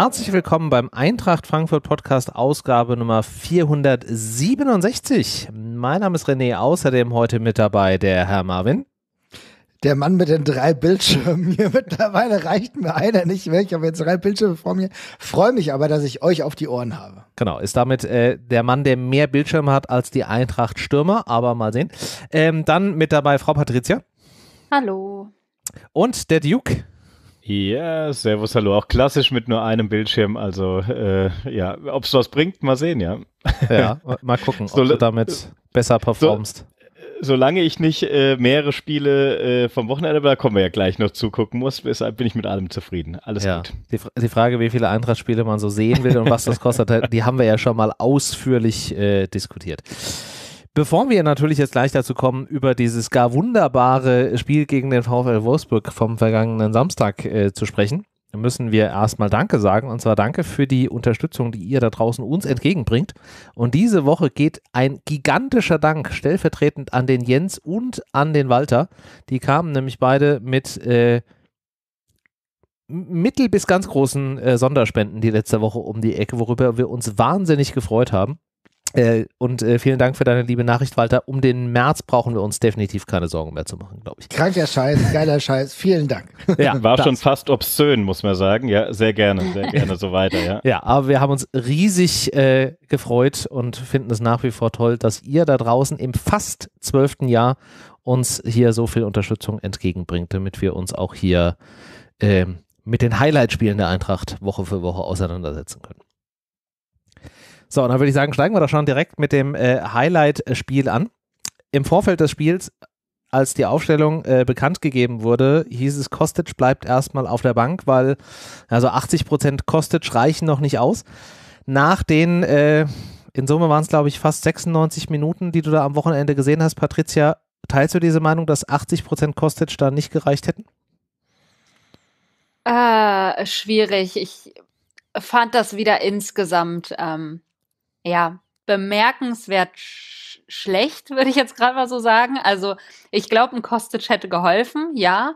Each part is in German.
Herzlich willkommen beim Eintracht Frankfurt Podcast Ausgabe Nummer 467. Mein Name ist René, außerdem heute mit dabei der Herr Marvin. Der Mann mit den drei Bildschirmen hier mittlerweile reicht mir einer nicht mehr. Ich habe jetzt drei Bildschirme vor mir. Freue mich aber, dass ich euch auf die Ohren habe. Genau, ist damit äh, der Mann, der mehr Bildschirme hat als die Eintracht Stürmer, aber mal sehen. Ähm, dann mit dabei Frau Patricia. Hallo. Und der Duke. Ja, Servus, hallo. Auch klassisch mit nur einem Bildschirm. Also äh, ja, ob es was bringt, mal sehen, ja. Ja, mal gucken, so, ob du damit besser performst. So, äh, solange ich nicht äh, mehrere Spiele äh, vom Wochenende, aber da kommen wir ja gleich noch zugucken muss, deshalb bin ich mit allem zufrieden. Alles ja. gut. Die, die, Frage, wie viele Eintracht-Spiele man so sehen will und was das kostet, die haben wir ja schon mal ausführlich äh, diskutiert. Bevor wir natürlich jetzt gleich dazu kommen, über dieses gar wunderbare Spiel gegen den VfL Wolfsburg vom vergangenen Samstag äh, zu sprechen, müssen wir erstmal Danke sagen. Und zwar Danke für die Unterstützung, die ihr da draußen uns entgegenbringt. Und diese Woche geht ein gigantischer Dank stellvertretend an den Jens und an den Walter. Die kamen nämlich beide mit äh, mittel bis ganz großen äh, Sonderspenden die letzte Woche um die Ecke, worüber wir uns wahnsinnig gefreut haben. Äh, und äh, vielen Dank für deine liebe Nachricht, Walter. Um den März brauchen wir uns definitiv keine Sorgen mehr zu machen, glaube ich. Kranker Scheiß, geiler Scheiß, vielen Dank. Ja, War das. schon fast obszön, muss man sagen. Ja, sehr gerne, sehr gerne, so weiter, ja. Ja, aber wir haben uns riesig äh, gefreut und finden es nach wie vor toll, dass ihr da draußen im fast zwölften Jahr uns hier so viel Unterstützung entgegenbringt, damit wir uns auch hier ähm, mit den Highlight-Spielen der Eintracht Woche für Woche auseinandersetzen können. So, und dann würde ich sagen, steigen wir doch schon direkt mit dem äh, Highlight-Spiel an. Im Vorfeld des Spiels, als die Aufstellung äh, bekannt gegeben wurde, hieß es, Kostic bleibt erstmal auf der Bank, weil also 80 Prozent Kostic reichen noch nicht aus. Nach den, äh, in Summe waren es glaube ich fast 96 Minuten, die du da am Wochenende gesehen hast, Patricia, teilst du diese Meinung, dass 80 Prozent Kostic da nicht gereicht hätten? Ah, schwierig. Ich fand das wieder insgesamt ähm, ja, bemerkenswert sch schlecht, würde ich jetzt gerade mal so sagen. Also ich glaube, ein Kostic hätte geholfen, ja.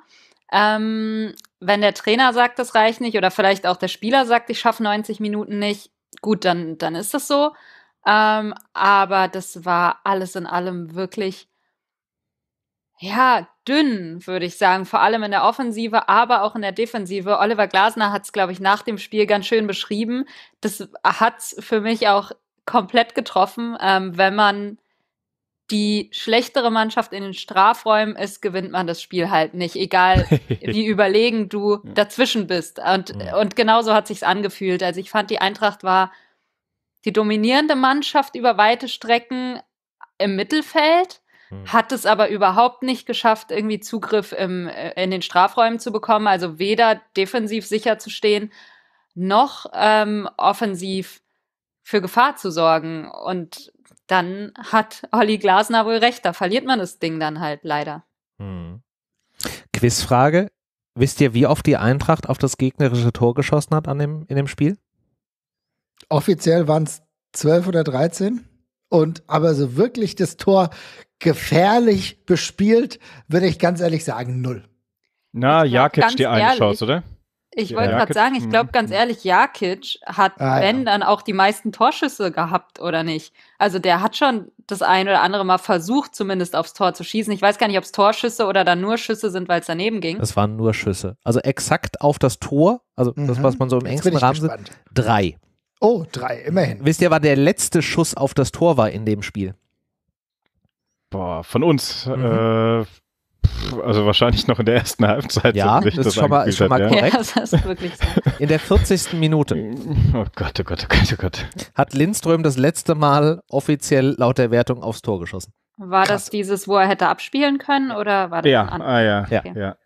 Ähm, wenn der Trainer sagt, das reicht nicht, oder vielleicht auch der Spieler sagt, ich schaffe 90 Minuten nicht, gut, dann, dann ist das so. Ähm, aber das war alles in allem wirklich, ja, dünn, würde ich sagen. Vor allem in der Offensive, aber auch in der Defensive. Oliver Glasner hat es, glaube ich, nach dem Spiel ganz schön beschrieben. Das hat es für mich auch komplett getroffen. Ähm, wenn man die schlechtere Mannschaft in den Strafräumen ist, gewinnt man das Spiel halt nicht, egal wie überlegen du dazwischen bist. Und, ja. und genauso hat sich's angefühlt. Also ich fand, die Eintracht war die dominierende Mannschaft über weite Strecken im Mittelfeld hm. hat es aber überhaupt nicht geschafft, irgendwie Zugriff im, äh, in den Strafräumen zu bekommen. Also weder defensiv sicher zu stehen, noch ähm, offensiv für Gefahr zu sorgen. Und dann hat Olli Glasner wohl recht, da verliert man das Ding dann halt leider. Hm. Quizfrage. Wisst ihr, wie oft die Eintracht auf das gegnerische Tor geschossen hat an dem, in dem Spiel? Offiziell waren es 12 oder 13. Und aber so wirklich das Tor gefährlich bespielt, würde ich ganz ehrlich sagen, null. Na, Jakic dir eine Chance, oder? Ich wollte gerade sagen, ich glaube mhm. ganz ehrlich, Jakic hat, ah, wenn, ja. dann auch die meisten Torschüsse gehabt, oder nicht? Also der hat schon das ein oder andere Mal versucht, zumindest aufs Tor zu schießen. Ich weiß gar nicht, ob es Torschüsse oder dann nur Schüsse sind, weil es daneben ging. Es waren nur Schüsse. Also exakt auf das Tor, also mhm. das, was mhm. man so im engsten Rahmen sieht, drei. Oh, drei, immerhin. Wisst ihr, wann der letzte Schuss auf das Tor war in dem Spiel? Boah, von uns. Mhm. Äh, also wahrscheinlich noch in der ersten Halbzeit. Ja, das, das, ist schon mal, ist schon mal ja. korrekt. Ja, das ist wirklich so. In der 40. Minute. Mm, oh Gott, oh Gott, oh Gott, oh Gott. Hat Lindström das letzte Mal offiziell laut der Wertung aufs Tor geschossen. War Krass. das dieses, wo er hätte abspielen können oder war das? Ja, ah, ja, okay. ja.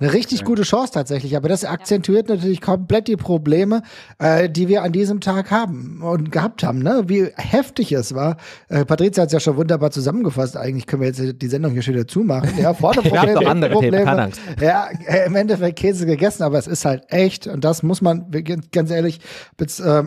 Eine richtig ja. gute Chance tatsächlich, aber das akzentuiert natürlich komplett die Probleme, äh, die wir an diesem Tag haben und gehabt haben, ne? Wie heftig es war. Äh, Patricia hat es ja schon wunderbar zusammengefasst. Eigentlich können wir jetzt die Sendung hier schon wieder zumachen. Ja, vorne Probleme, noch andere Probleme. Themen, keine Angst. Ja, äh, im Endeffekt Käse gegessen, aber es ist halt echt und das muss man ganz ehrlich, bis, äh,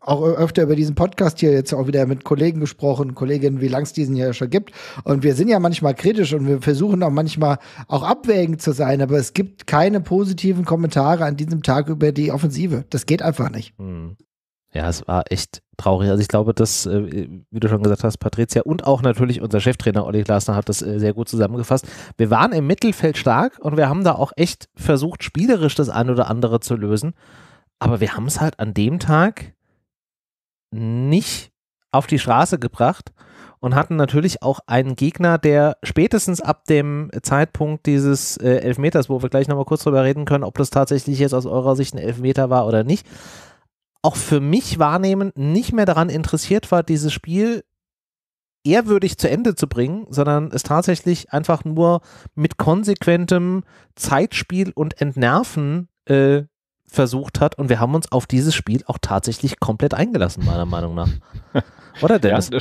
auch öfter über diesen Podcast hier jetzt auch wieder mit Kollegen gesprochen, Kolleginnen, wie lang es diesen hier schon gibt. Und wir sind ja manchmal kritisch und wir versuchen auch manchmal auch abwägend zu sein, aber es gibt keine positiven Kommentare an diesem Tag über die Offensive. Das geht einfach nicht. Hm. Ja, es war echt traurig. Also ich glaube, dass, äh, wie du schon gesagt hast, Patricia und auch natürlich unser Cheftrainer Olli Glasner hat das äh, sehr gut zusammengefasst. Wir waren im Mittelfeld stark und wir haben da auch echt versucht, spielerisch das ein oder andere zu lösen. Aber wir haben es halt an dem Tag nicht auf die Straße gebracht und hatten natürlich auch einen Gegner, der spätestens ab dem Zeitpunkt dieses äh, Elfmeters, wo wir gleich nochmal kurz drüber reden können, ob das tatsächlich jetzt aus eurer Sicht ein Elfmeter war oder nicht, auch für mich wahrnehmend nicht mehr daran interessiert war, dieses Spiel ehrwürdig zu Ende zu bringen, sondern es tatsächlich einfach nur mit konsequentem Zeitspiel und Entnerven äh, versucht hat und wir haben uns auf dieses Spiel auch tatsächlich komplett eingelassen, meiner Meinung nach. Oder Dennis? Ja,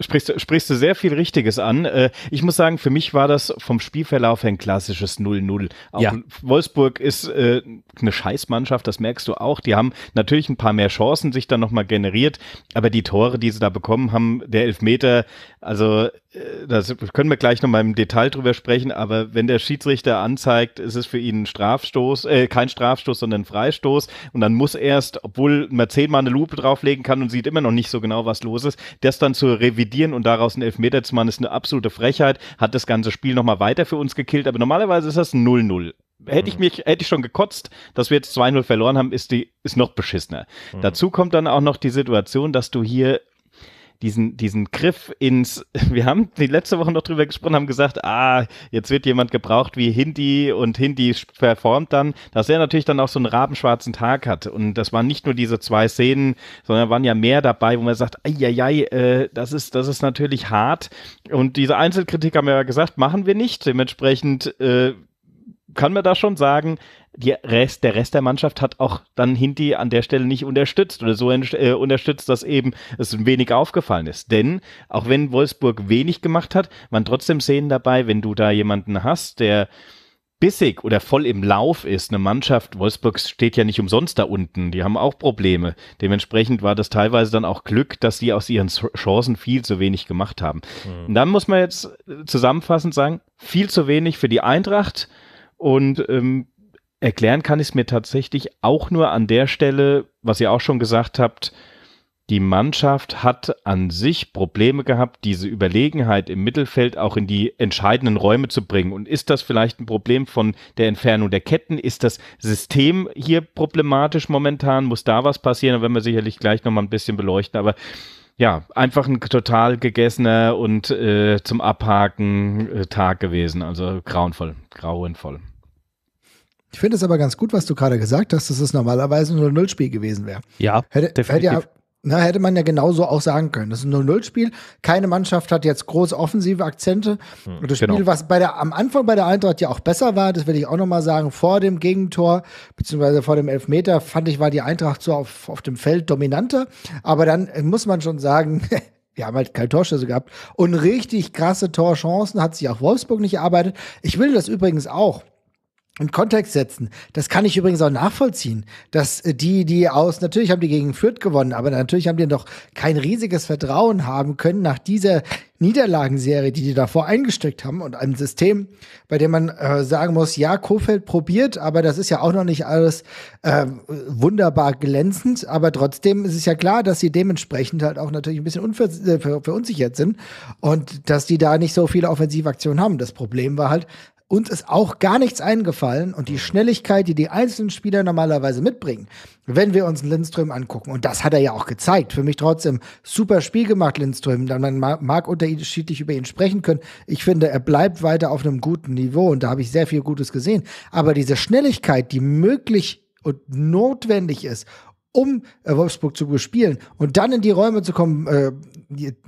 sprichst, sprichst du sehr viel Richtiges an. Äh, ich muss sagen, für mich war das vom Spielverlauf ein klassisches 0-0. ja. Wolfsburg ist äh, eine Scheißmannschaft, das merkst du auch. Die haben natürlich ein paar mehr Chancen sich dann nochmal generiert, aber die Tore, die sie da bekommen haben, der Elfmeter, also äh, das können wir gleich nochmal im Detail drüber sprechen, aber wenn der Schiedsrichter anzeigt, ist es für ihn ein Strafstoß, äh, kein Strafstoß, sondern ein Freistoß und dann muss erst, obwohl man zehnmal eine Lupe drauflegen kann und sieht immer noch nicht so genau, was los ist, ist. Das dann zu revidieren und daraus einen Elfmeter zu machen, ist eine absolute Frechheit. Hat das ganze Spiel nochmal weiter für uns gekillt, aber normalerweise ist das 0-0. Hätte ich mhm. mich, hätte ich schon gekotzt, dass wir jetzt 2-0 verloren haben, ist die, ist noch beschissener. Mhm. Dazu kommt dann auch noch die Situation, dass du hier diesen, diesen Griff ins, wir haben die letzte Woche noch drüber gesprochen, haben gesagt, ah, jetzt wird jemand gebraucht wie Hindi und Hindi performt dann, dass er natürlich dann auch so einen rabenschwarzen Tag hat. Und das waren nicht nur diese zwei Szenen, sondern waren ja mehr dabei, wo man sagt, eieiei, äh, das ist, das ist natürlich hart. Und diese Einzelkritik haben wir ja gesagt, machen wir nicht. Dementsprechend, äh, kann man da schon sagen, Rest, der Rest der Mannschaft hat auch dann Hindi an der Stelle nicht unterstützt oder so äh, unterstützt, dass eben es wenig aufgefallen ist. Denn auch wenn Wolfsburg wenig gemacht hat, man trotzdem sehen dabei, wenn du da jemanden hast, der bissig oder voll im Lauf ist, eine Mannschaft, Wolfsburg steht ja nicht umsonst da unten, die haben auch Probleme. Dementsprechend war das teilweise dann auch Glück, dass sie aus ihren Chancen viel zu wenig gemacht haben. Mhm. Und dann muss man jetzt äh, zusammenfassend sagen, viel zu wenig für die Eintracht und ähm, erklären kann ich es mir tatsächlich auch nur an der Stelle, was ihr auch schon gesagt habt, die Mannschaft hat an sich Probleme gehabt, diese Überlegenheit im Mittelfeld auch in die entscheidenden Räume zu bringen. Und ist das vielleicht ein Problem von der Entfernung der Ketten? Ist das System hier problematisch momentan? Muss da was passieren? Da werden wir sicherlich gleich nochmal ein bisschen beleuchten. Aber ja, einfach ein total gegessener und äh, zum Abhaken äh, Tag gewesen. Also grauenvoll, grauenvoll. Ich finde es aber ganz gut, was du gerade gesagt hast, dass es normalerweise ein 0-0-Spiel gewesen wäre. Ja, hätte, definitiv. Hätte ja, na, hätte man ja genauso auch sagen können. Das ist ein 0-0-Spiel. Keine Mannschaft hat jetzt groß offensive Akzente. Hm, Und das genau. was bei der, am Anfang bei der Eintracht ja auch besser war, das will ich auch nochmal sagen, vor dem Gegentor, beziehungsweise vor dem Elfmeter, fand ich, war die Eintracht so auf, auf dem Feld dominanter. Aber dann äh, muss man schon sagen, wir haben halt keine Torschüsse gehabt. Und richtig krasse Torchancen hat sich auch Wolfsburg nicht erarbeitet. Ich will das übrigens auch in Kontext setzen. Das kann ich übrigens auch nachvollziehen, dass äh, die, die aus, natürlich haben die gegen Fürth gewonnen, aber natürlich haben die noch kein riesiges Vertrauen haben können nach dieser Niederlagenserie, die die davor eingesteckt haben und einem System, bei dem man äh, sagen muss, ja, Kofeld probiert, aber das ist ja auch noch nicht alles äh, wunderbar glänzend, aber trotzdem ist es ja klar, dass sie dementsprechend halt auch natürlich ein bisschen äh, verunsichert sind und dass die da nicht so viele Offensivaktionen haben. Das Problem war halt, uns ist auch gar nichts eingefallen und die Schnelligkeit, die die einzelnen Spieler normalerweise mitbringen, wenn wir uns Lindström angucken. Und das hat er ja auch gezeigt. Für mich trotzdem super Spiel gemacht, Lindström. Man mag unterschiedlich über ihn sprechen können. Ich finde, er bleibt weiter auf einem guten Niveau und da habe ich sehr viel Gutes gesehen. Aber diese Schnelligkeit, die möglich und notwendig ist, um äh, Wolfsburg zu bespielen und dann in die Räume zu kommen, äh,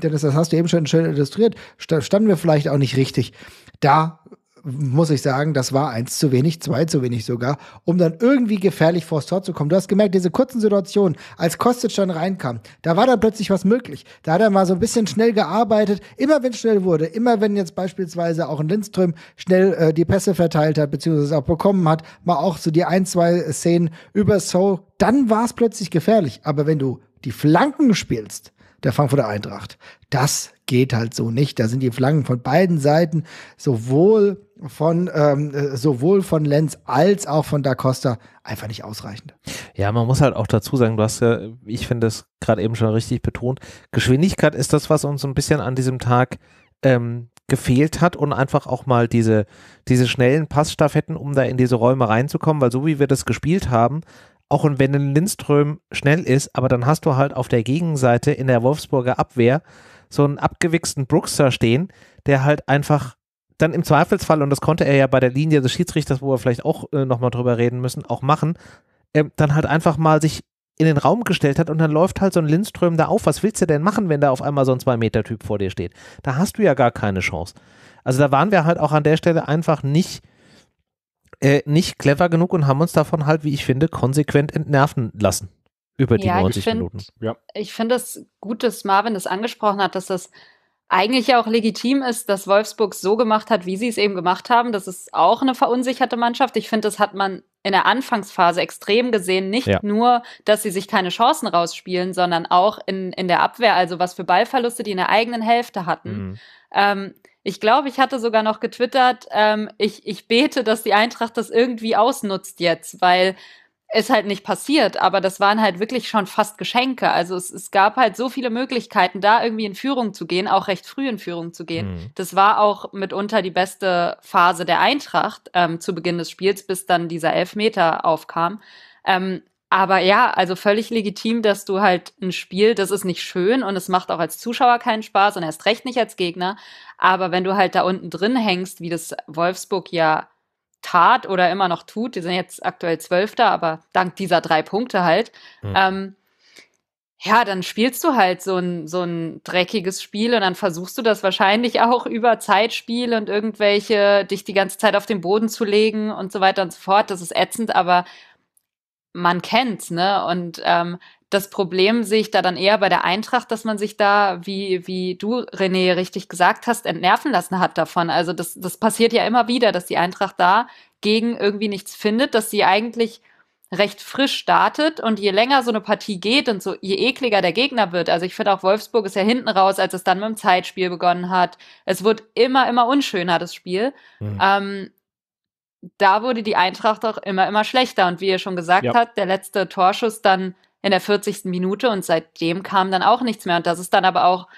Dennis, das hast du eben schon schön illustriert, standen wir vielleicht auch nicht richtig. Da muss ich sagen, das war eins zu wenig, zwei zu wenig sogar, um dann irgendwie gefährlich vors Tor zu kommen. Du hast gemerkt, diese kurzen Situationen, als Kostic dann reinkam, da war dann plötzlich was möglich. Da hat er mal so ein bisschen schnell gearbeitet. Immer wenn es schnell wurde, immer wenn jetzt beispielsweise auch ein Lindström schnell äh, die Pässe verteilt hat, beziehungsweise auch bekommen hat, mal auch so die ein, zwei Szenen über So, dann war es plötzlich gefährlich. Aber wenn du die Flanken spielst, der Frankfurter Eintracht. Das geht halt so nicht. Da sind die Flanken von beiden Seiten, sowohl von, ähm, äh, sowohl von Lenz als auch von Da Costa, einfach nicht ausreichend. Ja, man muss halt auch dazu sagen, du hast ja, ich finde das gerade eben schon richtig betont, Geschwindigkeit ist das, was uns ein bisschen an diesem Tag ähm, gefehlt hat und einfach auch mal diese, diese schnellen Passstaffetten, um da in diese Räume reinzukommen, weil so wie wir das gespielt haben, auch wenn ein Lindström schnell ist, aber dann hast du halt auf der Gegenseite in der Wolfsburger Abwehr so einen abgewichsten Brookster stehen, der halt einfach dann im Zweifelsfall, und das konnte er ja bei der Linie des Schiedsrichters, wo wir vielleicht auch äh, nochmal drüber reden müssen, auch machen, äh, dann halt einfach mal sich in den Raum gestellt hat und dann läuft halt so ein Lindström da auf. Was willst du denn machen, wenn da auf einmal so ein Zwei-Meter-Typ vor dir steht? Da hast du ja gar keine Chance. Also da waren wir halt auch an der Stelle einfach nicht äh, nicht clever genug und haben uns davon halt, wie ich finde, konsequent entnerven lassen über die ja, 90 find, Minuten. Ja. Ich finde es gut, dass Marvin das angesprochen hat, dass das eigentlich ja auch legitim ist, dass Wolfsburg so gemacht hat, wie sie es eben gemacht haben. Das ist auch eine verunsicherte Mannschaft. Ich finde, das hat man in der Anfangsphase extrem gesehen. Nicht ja. nur, dass sie sich keine Chancen rausspielen, sondern auch in, in der Abwehr, also was für Ballverluste die in der eigenen Hälfte hatten. Mhm. Ähm, ich glaube, ich hatte sogar noch getwittert, ähm, ich, ich bete, dass die Eintracht das irgendwie ausnutzt jetzt, weil es halt nicht passiert, aber das waren halt wirklich schon fast Geschenke. Also es, es gab halt so viele Möglichkeiten, da irgendwie in Führung zu gehen, auch recht früh in Führung zu gehen. Mhm. Das war auch mitunter die beste Phase der Eintracht ähm, zu Beginn des Spiels, bis dann dieser Elfmeter aufkam. Ähm, aber ja, also völlig legitim, dass du halt ein Spiel, das ist nicht schön und es macht auch als Zuschauer keinen Spaß und erst recht nicht als Gegner. Aber wenn du halt da unten drin hängst, wie das Wolfsburg ja tat oder immer noch tut, die sind jetzt aktuell Zwölfter, aber dank dieser drei Punkte halt, mhm. ähm, ja, dann spielst du halt so ein, so ein dreckiges Spiel und dann versuchst du das wahrscheinlich auch über Zeitspiel und irgendwelche, dich die ganze Zeit auf den Boden zu legen und so weiter und so fort. Das ist ätzend, aber man kennt's, ne? Und ähm, das Problem sehe ich da dann eher bei der Eintracht, dass man sich da, wie, wie du, René, richtig gesagt hast, entnerven lassen hat davon. Also das, das passiert ja immer wieder, dass die Eintracht da gegen irgendwie nichts findet, dass sie eigentlich recht frisch startet und je länger so eine Partie geht und so je ekliger der Gegner wird. Also ich finde auch Wolfsburg ist ja hinten raus, als es dann mit dem Zeitspiel begonnen hat. Es wird immer immer unschöner das Spiel. Mhm. Ähm, da wurde die Eintracht auch immer, immer schlechter. Und wie ihr schon gesagt ja. habt, der letzte Torschuss dann in der 40. Minute und seitdem kam dann auch nichts mehr. Und das ist dann aber auch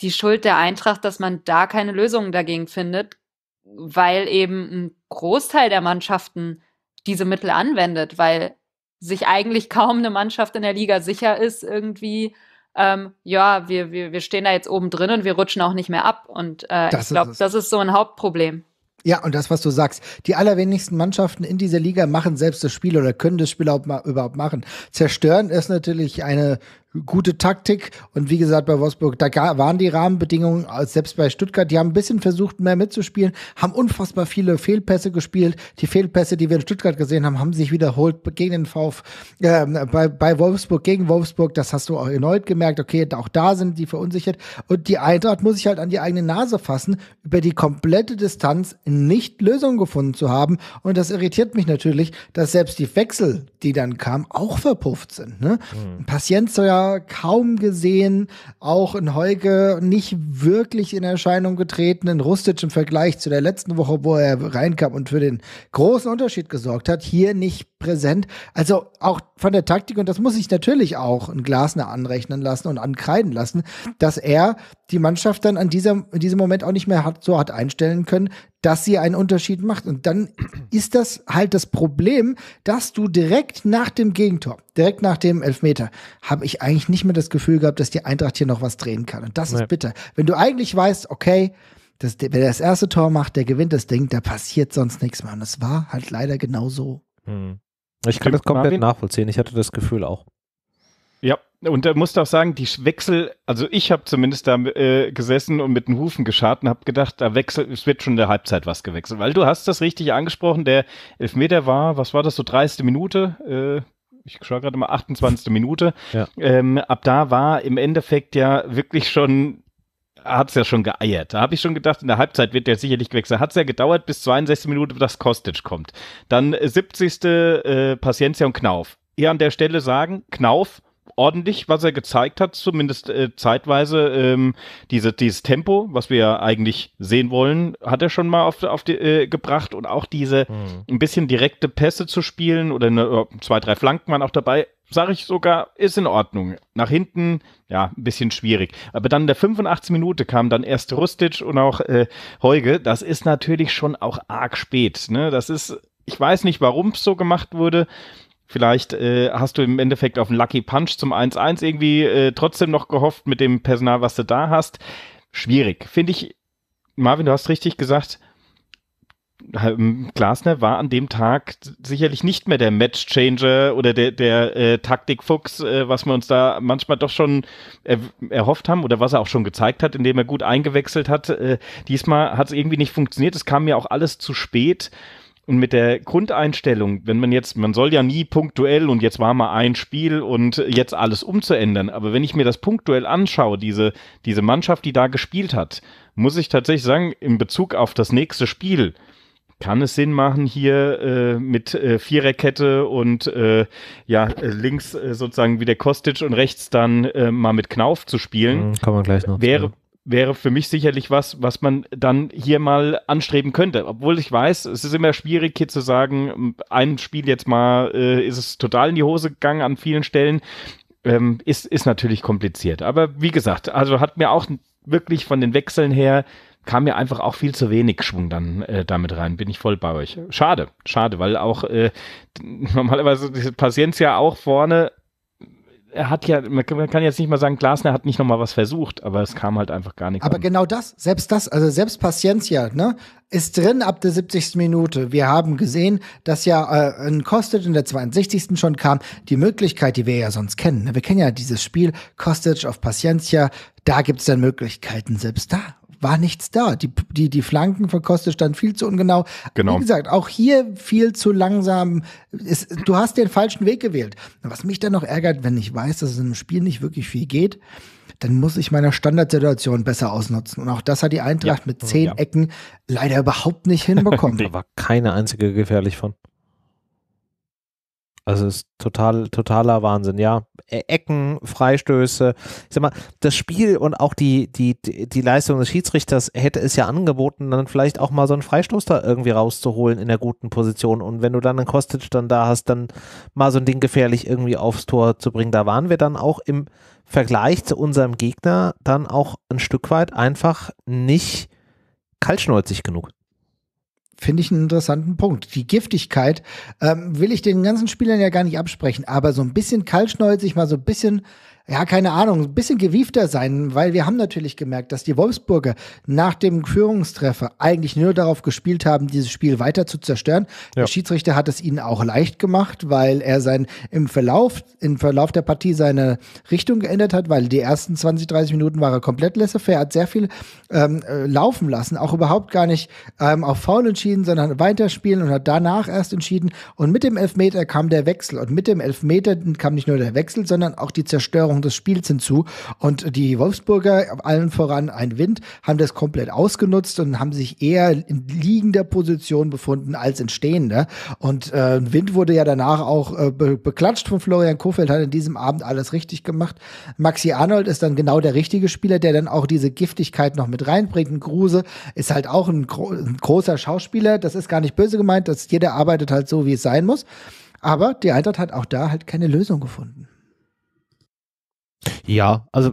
die Schuld der Eintracht, dass man da keine Lösungen dagegen findet, weil eben ein Großteil der Mannschaften diese Mittel anwendet, weil sich eigentlich kaum eine Mannschaft in der Liga sicher ist, irgendwie, ähm, ja, wir, wir, wir stehen da jetzt oben drin und wir rutschen auch nicht mehr ab. Und äh, ich glaube, das ist so ein Hauptproblem. Ja, und das, was du sagst, die allerwenigsten Mannschaften in dieser Liga machen selbst das Spiel oder können das Spiel überhaupt machen. Zerstören ist natürlich eine gute Taktik. Und wie gesagt, bei Wolfsburg, da waren die Rahmenbedingungen, selbst bei Stuttgart, die haben ein bisschen versucht, mehr mitzuspielen, haben unfassbar viele Fehlpässe gespielt. Die Fehlpässe, die wir in Stuttgart gesehen haben, haben sich wiederholt gegen den VfB, äh, bei, bei Wolfsburg, gegen Wolfsburg. Das hast du auch erneut gemerkt. Okay, auch da sind die verunsichert. Und die Eintracht muss sich halt an die eigene Nase fassen, über die komplette Distanz nicht Lösungen gefunden zu haben. Und das irritiert mich natürlich, dass selbst die Wechsel, die dann kamen, auch verpufft sind. Ne? Mhm. Patienz soll ja kaum gesehen, auch in Heuge nicht wirklich in Erscheinung getreten, in Rustic im Vergleich zu der letzten Woche, wo er reinkam und für den großen Unterschied gesorgt hat, hier nicht präsent. Also auch von der Taktik, und das muss ich natürlich auch in Glasner anrechnen lassen und ankreiden lassen, dass er die Mannschaft dann an dieser, in diesem Moment auch nicht mehr hat, so hat einstellen können, dass sie einen Unterschied macht. Und dann ist das halt das Problem, dass du direkt nach dem Gegentor, direkt nach dem Elfmeter, habe ich eigentlich nicht mehr das Gefühl gehabt, dass die Eintracht hier noch was drehen kann. Und das nee. ist bitter. Wenn du eigentlich weißt, okay, das, wer das erste Tor macht, der gewinnt das Ding, da passiert sonst nichts mehr. Und es war halt leider genau so. Hm. Ich kann das komplett Marvin? nachvollziehen. Ich hatte das Gefühl auch. Ja, und da musst du auch sagen, die Wechsel, also ich habe zumindest da äh, gesessen und mit den Hufen geschart und habe gedacht, da wechselt, es wird schon in der Halbzeit was gewechselt, weil du hast das richtig angesprochen, der Elfmeter war, was war das, so 30. Minute, äh, ich schaue gerade mal, 28. Minute. Ja. Ähm, ab da war im Endeffekt ja wirklich schon hat es ja schon geeiert. Da habe ich schon gedacht, in der Halbzeit wird der sicherlich gewechselt. Hat es ja gedauert bis 62 Minuten, bis das Kostic kommt. Dann 70. Äh, äh, Paciencia und Knauf. Hier an der Stelle sagen, Knauf ordentlich, was er gezeigt hat, zumindest äh, zeitweise. Ähm, diese, dieses Tempo, was wir ja eigentlich sehen wollen, hat er schon mal auf, auf die, äh, gebracht und auch diese mhm. ein bisschen direkte Pässe zu spielen oder eine, äh, zwei, drei Flanken waren auch dabei. Sage ich sogar, ist in Ordnung. Nach hinten, ja, ein bisschen schwierig. Aber dann in der 85 Minute kam dann erst Rustic und auch äh, Heuge. Das ist natürlich schon auch arg spät. Ne? Das ist, ich weiß nicht, warum es so gemacht wurde. Vielleicht äh, hast du im Endeffekt auf einen Lucky Punch zum 1-1 irgendwie äh, trotzdem noch gehofft mit dem Personal, was du da hast. Schwierig. Finde ich, Marvin, du hast richtig gesagt, ähm, Glasner war an dem Tag sicherlich nicht mehr der Matchchanger oder der, der äh, Taktikfuchs, äh, was wir uns da manchmal doch schon er, erhofft haben oder was er auch schon gezeigt hat, indem er gut eingewechselt hat. Äh, diesmal hat es irgendwie nicht funktioniert. Es kam mir auch alles zu spät. Und mit der Grundeinstellung, wenn man jetzt, man soll ja nie punktuell und jetzt war mal ein Spiel und jetzt alles umzuändern, aber wenn ich mir das punktuell anschaue, diese, diese Mannschaft, die da gespielt hat, muss ich tatsächlich sagen, in Bezug auf das nächste Spiel, kann es Sinn machen, hier äh, mit äh, Viererkette und äh, ja, äh, links äh, sozusagen wieder Kostic und rechts dann äh, mal mit Knauf zu spielen. Mhm, kann man gleich noch. Wäre, wäre für mich sicherlich was, was man dann hier mal anstreben könnte. Obwohl ich weiß, es ist immer schwierig hier zu sagen, ein Spiel jetzt mal äh, ist es total in die Hose gegangen an vielen Stellen. Ähm, ist, ist natürlich kompliziert. Aber wie gesagt, also hat mir auch wirklich von den Wechseln her kam mir einfach auch viel zu wenig Schwung dann äh, damit rein. Bin ich voll bei euch. Schade, schade, weil auch äh, normalerweise passieren diese ja auch vorne er hat ja, man kann jetzt nicht mal sagen, Glasner hat nicht nochmal was versucht, aber es kam halt einfach gar nichts. Aber an. genau das, selbst das, also selbst Paciencia, ne, ist drin ab der 70. Minute. Wir haben gesehen, dass ja äh, ein Kostic in der 62. schon kam. Die Möglichkeit, die wir ja sonst kennen. Ne? Wir kennen ja dieses Spiel, Kostic auf Paciencia, da gibt's dann Möglichkeiten. Selbst da war nichts da. Die, die, die Flanken von Koste standen viel zu ungenau. Genau. Wie gesagt, auch hier viel zu langsam. Ist, du hast den falschen Weg gewählt. Was mich dann noch ärgert, wenn ich weiß, dass es in einem Spiel nicht wirklich viel geht, dann muss ich meine Standardsituation besser ausnutzen. Und auch das hat die Eintracht ja. mit zehn ja. Ecken leider überhaupt nicht hinbekommen. da war keine einzige gefährlich von. Also es ist total, totaler Wahnsinn, ja. E, Ecken, Freistöße. Ich sag mal, das Spiel und auch die, die, die Leistung des Schiedsrichters hätte es ja angeboten, dann vielleicht auch mal so einen Freistoß da irgendwie rauszuholen in der guten Position. Und wenn du dann einen Kostic dann da hast, dann mal so ein Ding gefährlich irgendwie aufs Tor zu bringen. Da waren wir dann auch im Vergleich zu unserem Gegner dann auch ein Stück weit einfach nicht kaltschnäuzig genug. Finde ich einen interessanten Punkt. Die Giftigkeit ähm, will ich den ganzen Spielern ja gar nicht absprechen, aber so ein bisschen kaltschnäuzig, mal so ein bisschen ja, keine Ahnung, ein bisschen gewiefter sein, weil wir haben natürlich gemerkt, dass die Wolfsburger nach dem Führungstreffer eigentlich nur darauf gespielt haben, dieses Spiel weiter zu zerstören. Ja. Der Schiedsrichter hat es ihnen auch leicht gemacht, weil er sein im Verlauf, im Verlauf der Partie seine Richtung geändert hat, weil die ersten 20, 30 Minuten war er komplett laissez-faire, hat sehr viel ähm, äh, laufen lassen, auch überhaupt gar nicht ähm, auf Foul entschieden, sondern weiterspielen und hat danach erst entschieden. Und mit dem Elfmeter kam der Wechsel. Und mit dem Elfmeter kam nicht nur der Wechsel, sondern auch die Zerstörung Anfang des Spiels hinzu. Und die Wolfsburger, allen voran ein Wind, haben das komplett ausgenutzt und haben sich eher in liegender Position befunden als in stehender. Und äh, Wind wurde ja danach auch äh, be beklatscht von Florian Kofeld, hat in diesem Abend alles richtig gemacht. Maxi Arnold ist dann genau der richtige Spieler, der dann auch diese Giftigkeit noch mit reinbringt. Und Kruse ist halt auch ein, gro ein großer Schauspieler. Das ist gar nicht böse gemeint, dass jeder arbeitet halt so, wie es sein muss. Aber die Eintracht hat auch da halt keine Lösung gefunden. Ja, also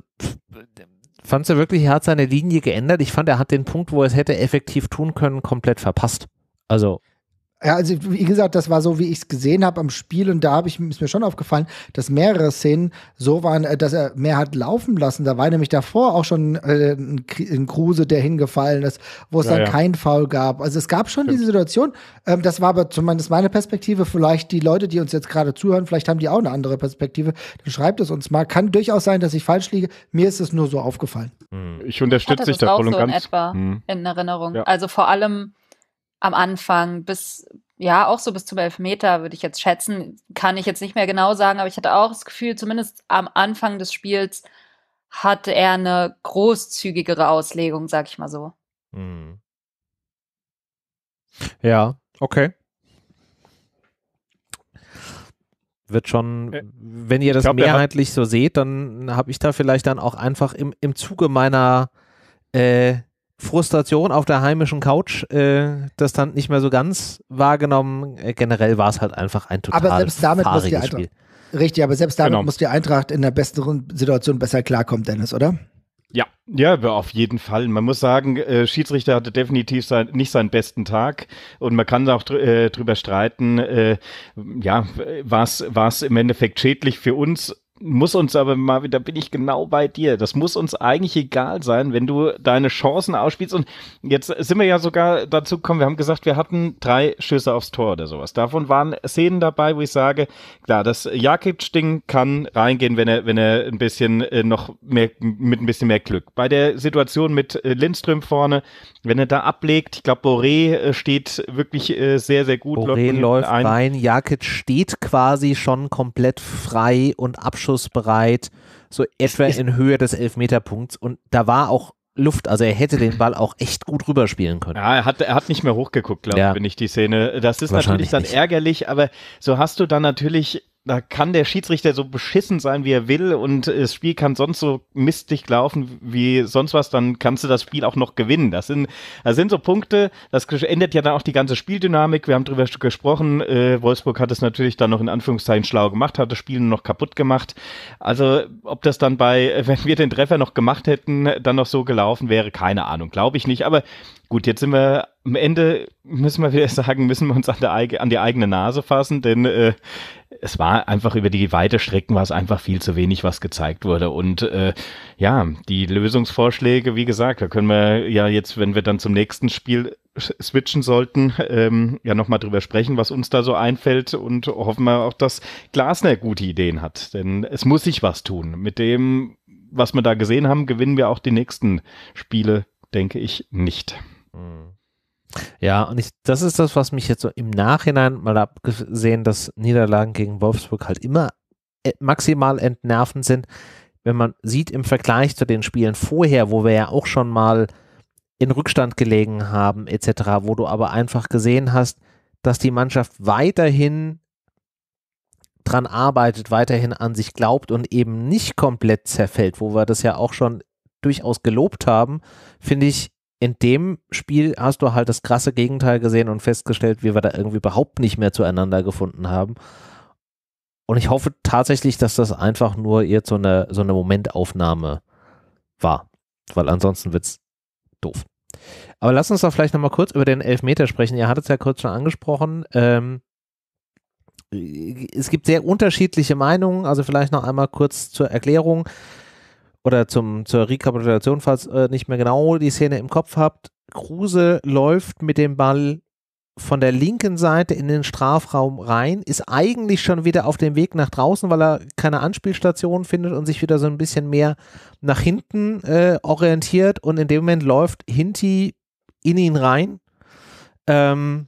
fandst du wirklich, er hat seine Linie geändert. Ich fand, er hat den Punkt, wo er es hätte effektiv tun können, komplett verpasst. Also ja, also wie gesagt, das war so, wie ich es gesehen habe am Spiel und da habe ich ist mir schon aufgefallen, dass mehrere Szenen so waren, äh, dass er mehr hat laufen lassen. Da war nämlich davor auch schon äh, ein, Kruse, der hingefallen ist, wo es ja, dann ja. keinen Foul gab. Also es gab schon Stimmt. diese Situation. Ähm, das war aber zumindest meine Perspektive. Vielleicht die Leute, die uns jetzt gerade zuhören, vielleicht haben die auch eine andere Perspektive. Dann schreibt es uns mal. Kann durchaus sein, dass ich falsch liege. Mir ist es nur so aufgefallen. Hm. Ich unterstütze dich da voll und so ganz. In etwa hm. in Erinnerung. Ja. Also vor allem am Anfang bis, ja, auch so bis zum Elfmeter, würde ich jetzt schätzen. Kann ich jetzt nicht mehr genau sagen, aber ich hatte auch das Gefühl, zumindest am Anfang des Spiels hatte er eine großzügigere Auslegung, sag ich mal so. Hm. Ja, okay. Wird schon, äh, wenn ihr das glaub, mehrheitlich so seht, dann habe ich da vielleicht dann auch einfach im, im Zuge meiner äh, Frustration auf der heimischen Couch äh, das dann nicht mehr so ganz wahrgenommen. Äh, generell war es halt einfach ein total aber selbst damit muss die Richtig, aber selbst damit genau. muss die Eintracht in der besseren Situation besser klarkommen, Dennis, oder? Ja, ja, auf jeden Fall. Man muss sagen, äh, Schiedsrichter hatte definitiv sein, nicht seinen besten Tag und man kann auch dr äh, drüber streiten, äh, ja, war es im Endeffekt schädlich für uns muss uns aber mal wieder, bin ich genau bei dir. Das muss uns eigentlich egal sein, wenn du deine Chancen ausspielst. Und jetzt sind wir ja sogar dazu gekommen, wir haben gesagt, wir hatten drei Schüsse aufs Tor oder sowas. Davon waren Szenen dabei, wo ich sage, klar, das Jakic-Ding kann reingehen, wenn er, wenn er ein bisschen äh, noch mehr, mit ein bisschen mehr Glück. Bei der Situation mit äh, Lindström vorne, wenn er da ablegt, ich glaube, Boré äh, steht wirklich sehr, sehr gut. Boré läuft, läuft ein. rein, Jakic steht quasi schon komplett frei und abschließend Abschuss bereit, so etwa in Höhe des Elfmeterpunkts. Und da war auch Luft. Also er hätte den Ball auch echt gut rüberspielen können. Ja, er hat, er hat nicht mehr hochgeguckt, glaube ich, ja. ich die Szene. Das ist natürlich dann nicht. ärgerlich, aber so hast du dann natürlich da kann der Schiedsrichter so beschissen sein, wie er will, und das Spiel kann sonst so mistig laufen wie sonst was, dann kannst du das Spiel auch noch gewinnen. Das sind, das sind so Punkte, das ändert ja dann auch die ganze Spieldynamik. Wir haben drüber gesprochen. Äh, Wolfsburg hat es natürlich dann noch in Anführungszeichen schlau gemacht, hat das Spiel nur noch kaputt gemacht. Also, ob das dann bei, wenn wir den Treffer noch gemacht hätten, dann noch so gelaufen wäre, keine Ahnung, glaube ich nicht. Aber Gut, jetzt sind wir am Ende, müssen wir wieder sagen, müssen wir uns an, der, an die eigene Nase fassen, denn äh, es war einfach über die weite Strecken war es einfach viel zu wenig, was gezeigt wurde. Und äh, ja, die Lösungsvorschläge, wie gesagt, da können wir ja jetzt, wenn wir dann zum nächsten Spiel switchen sollten, ähm, ja nochmal drüber sprechen, was uns da so einfällt und hoffen wir auch, dass Glasner gute Ideen hat. Denn es muss sich was tun. Mit dem, was wir da gesehen haben, gewinnen wir auch die nächsten Spiele, denke ich, nicht. Ja, und ich, das ist das, was mich jetzt so im Nachhinein, mal abgesehen, dass Niederlagen gegen Wolfsburg halt immer äh, maximal entnervend sind, wenn man sieht im Vergleich zu den Spielen vorher, wo wir ja auch schon mal in Rückstand gelegen haben, etc., wo du aber einfach gesehen hast, dass die Mannschaft weiterhin dran arbeitet, weiterhin an sich glaubt und eben nicht komplett zerfällt, wo wir das ja auch schon durchaus gelobt haben, finde ich, in dem Spiel hast du halt das krasse Gegenteil gesehen und festgestellt, wie wir da irgendwie überhaupt nicht mehr zueinander gefunden haben. Und ich hoffe tatsächlich, dass das einfach nur jetzt so eine, so eine Momentaufnahme war. Weil ansonsten wird's doof. Aber lass uns doch vielleicht nochmal kurz über den Elfmeter sprechen. Ihr hattet es ja kurz schon angesprochen. Ähm, es gibt sehr unterschiedliche Meinungen. Also vielleicht noch einmal kurz zur Erklärung oder zum, zur Rekapitulation, falls äh, nicht mehr genau die Szene im Kopf habt, Kruse läuft mit dem Ball von der linken Seite in den Strafraum rein, ist eigentlich schon wieder auf dem Weg nach draußen, weil er keine Anspielstation findet und sich wieder so ein bisschen mehr nach hinten äh, orientiert und in dem Moment läuft Hinti in ihn rein. Ähm,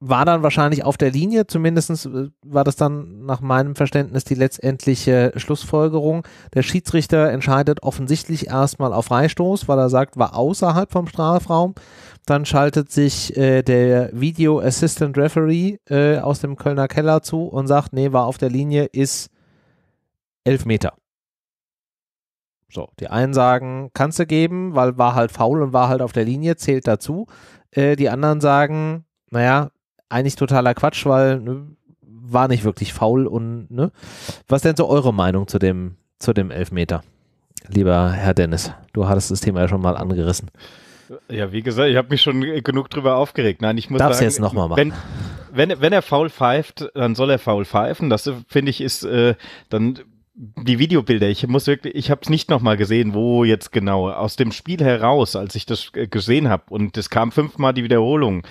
war dann wahrscheinlich auf der Linie, zumindest äh, war das dann nach meinem Verständnis die letztendliche Schlussfolgerung. Der Schiedsrichter entscheidet offensichtlich erstmal auf Freistoß, weil er sagt, war außerhalb vom Strafraum. Dann schaltet sich äh, der Video Assistant Referee äh, aus dem Kölner Keller zu und sagt, nee, war auf der Linie, ist elf Meter. So, die einen sagen, kannst du geben, weil war halt faul und war halt auf der Linie, zählt dazu. Äh, die anderen sagen, naja, eigentlich totaler Quatsch, weil ne, war nicht wirklich faul und ne? Was denn so eure Meinung zu dem, zu dem Elfmeter? Lieber Herr Dennis, du hattest das Thema ja schon mal angerissen. Ja, wie gesagt, ich habe mich schon genug drüber aufgeregt. Nein, ich muss Darf's sagen, jetzt noch mal machen. Wenn, wenn, wenn er faul pfeift, dann soll er faul pfeifen. Das finde ich ist äh, dann die Videobilder, ich muss wirklich, ich habe es nicht nochmal gesehen, wo jetzt genau, aus dem Spiel heraus, als ich das äh, gesehen habe und es kam fünfmal die Wiederholung,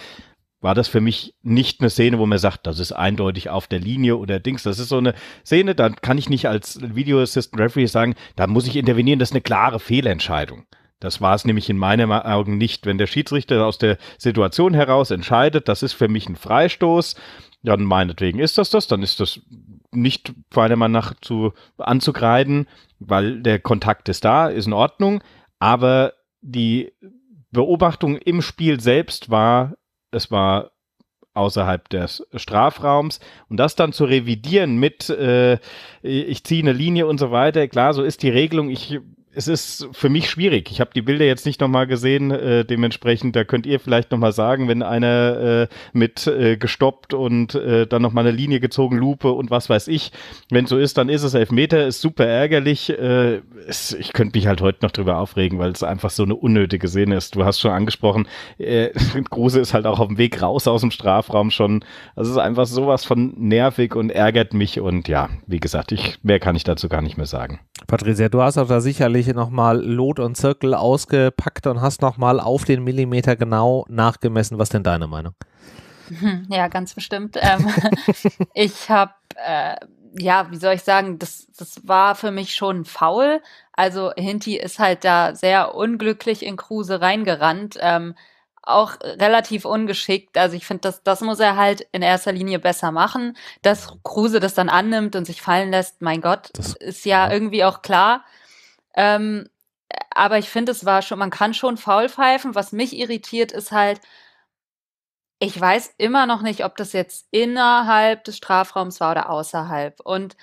war das für mich nicht eine Szene, wo man sagt, das ist eindeutig auf der Linie oder Dings. Das ist so eine Szene, da kann ich nicht als Video Assistant Referee sagen, da muss ich intervenieren, das ist eine klare Fehlentscheidung. Das war es nämlich in meinen Augen nicht. Wenn der Schiedsrichter aus der Situation heraus entscheidet, das ist für mich ein Freistoß, dann meinetwegen ist das das, dann ist das nicht meiner Meinung nach zu anzugreifen, weil der Kontakt ist da, ist in Ordnung. Aber die Beobachtung im Spiel selbst war es war außerhalb des Strafraums. Und das dann zu revidieren mit, äh, ich ziehe eine Linie und so weiter, klar, so ist die Regelung. Ich es ist für mich schwierig. Ich habe die Bilder jetzt nicht nochmal gesehen. Äh, dementsprechend, da könnt ihr vielleicht nochmal sagen, wenn einer äh, mit äh, gestoppt und äh, dann nochmal eine Linie gezogen, Lupe und was weiß ich. Wenn so ist, dann ist es Elfmeter, ist super ärgerlich. Äh, es, ich könnte mich halt heute noch drüber aufregen, weil es einfach so eine unnötige Szene ist. Du hast schon angesprochen, äh, Kruse ist halt auch auf dem Weg raus aus dem Strafraum schon. Also es ist einfach sowas von nervig und ärgert mich. Und ja, wie gesagt, ich, mehr kann ich dazu gar nicht mehr sagen. Patricia, du hast auch da sicherlich hier nochmal Lot und Zirkel ausgepackt und hast nochmal auf den Millimeter genau nachgemessen. Was denn deine Meinung? Hm, ja, ganz bestimmt. Ähm, ich habe, äh, ja, wie soll ich sagen, das, das war für mich schon faul. Also Hinti ist halt da sehr unglücklich in Kruse reingerannt. Ähm, auch relativ ungeschickt. Also ich finde, das, das muss er halt in erster Linie besser machen. Dass Kruse das dann annimmt und sich fallen lässt, mein Gott, das ist ja, ja irgendwie auch klar. Ähm, aber ich finde, es war schon, man kann schon faul pfeifen. Was mich irritiert, ist halt, ich weiß immer noch nicht, ob das jetzt innerhalb des Strafraums war oder außerhalb. Und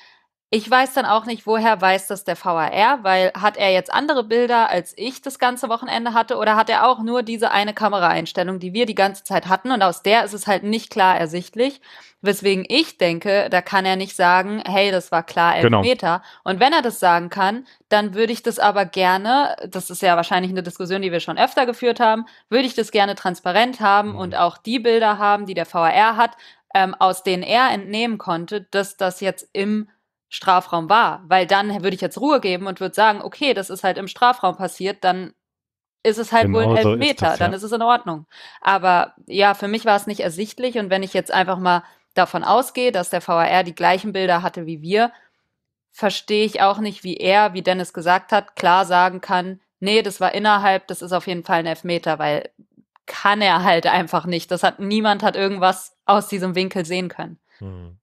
ich weiß dann auch nicht, woher weiß das der VAR, weil hat er jetzt andere Bilder, als ich das ganze Wochenende hatte, oder hat er auch nur diese eine Kameraeinstellung, die wir die ganze Zeit hatten und aus der ist es halt nicht klar ersichtlich, weswegen ich denke, da kann er nicht sagen, hey, das war klar Elfmeter. Genau. Und wenn er das sagen kann, dann würde ich das aber gerne, das ist ja wahrscheinlich eine Diskussion, die wir schon öfter geführt haben, würde ich das gerne transparent haben mhm. und auch die Bilder haben, die der VAR hat, ähm, aus denen er entnehmen konnte, dass das jetzt im Strafraum war, weil dann würde ich jetzt Ruhe geben und würde sagen, okay, das ist halt im Strafraum passiert, dann ist es halt genau wohl ein genau Elfmeter, so das, ja. dann ist es in Ordnung. Aber ja, für mich war es nicht ersichtlich und wenn ich jetzt einfach mal davon ausgehe, dass der VAR die gleichen Bilder hatte wie wir, verstehe ich auch nicht, wie er, wie Dennis gesagt hat, klar sagen kann, nee, das war innerhalb, das ist auf jeden Fall ein Elfmeter, weil kann er halt einfach nicht. Das hat niemand hat irgendwas aus diesem Winkel sehen können. Hm.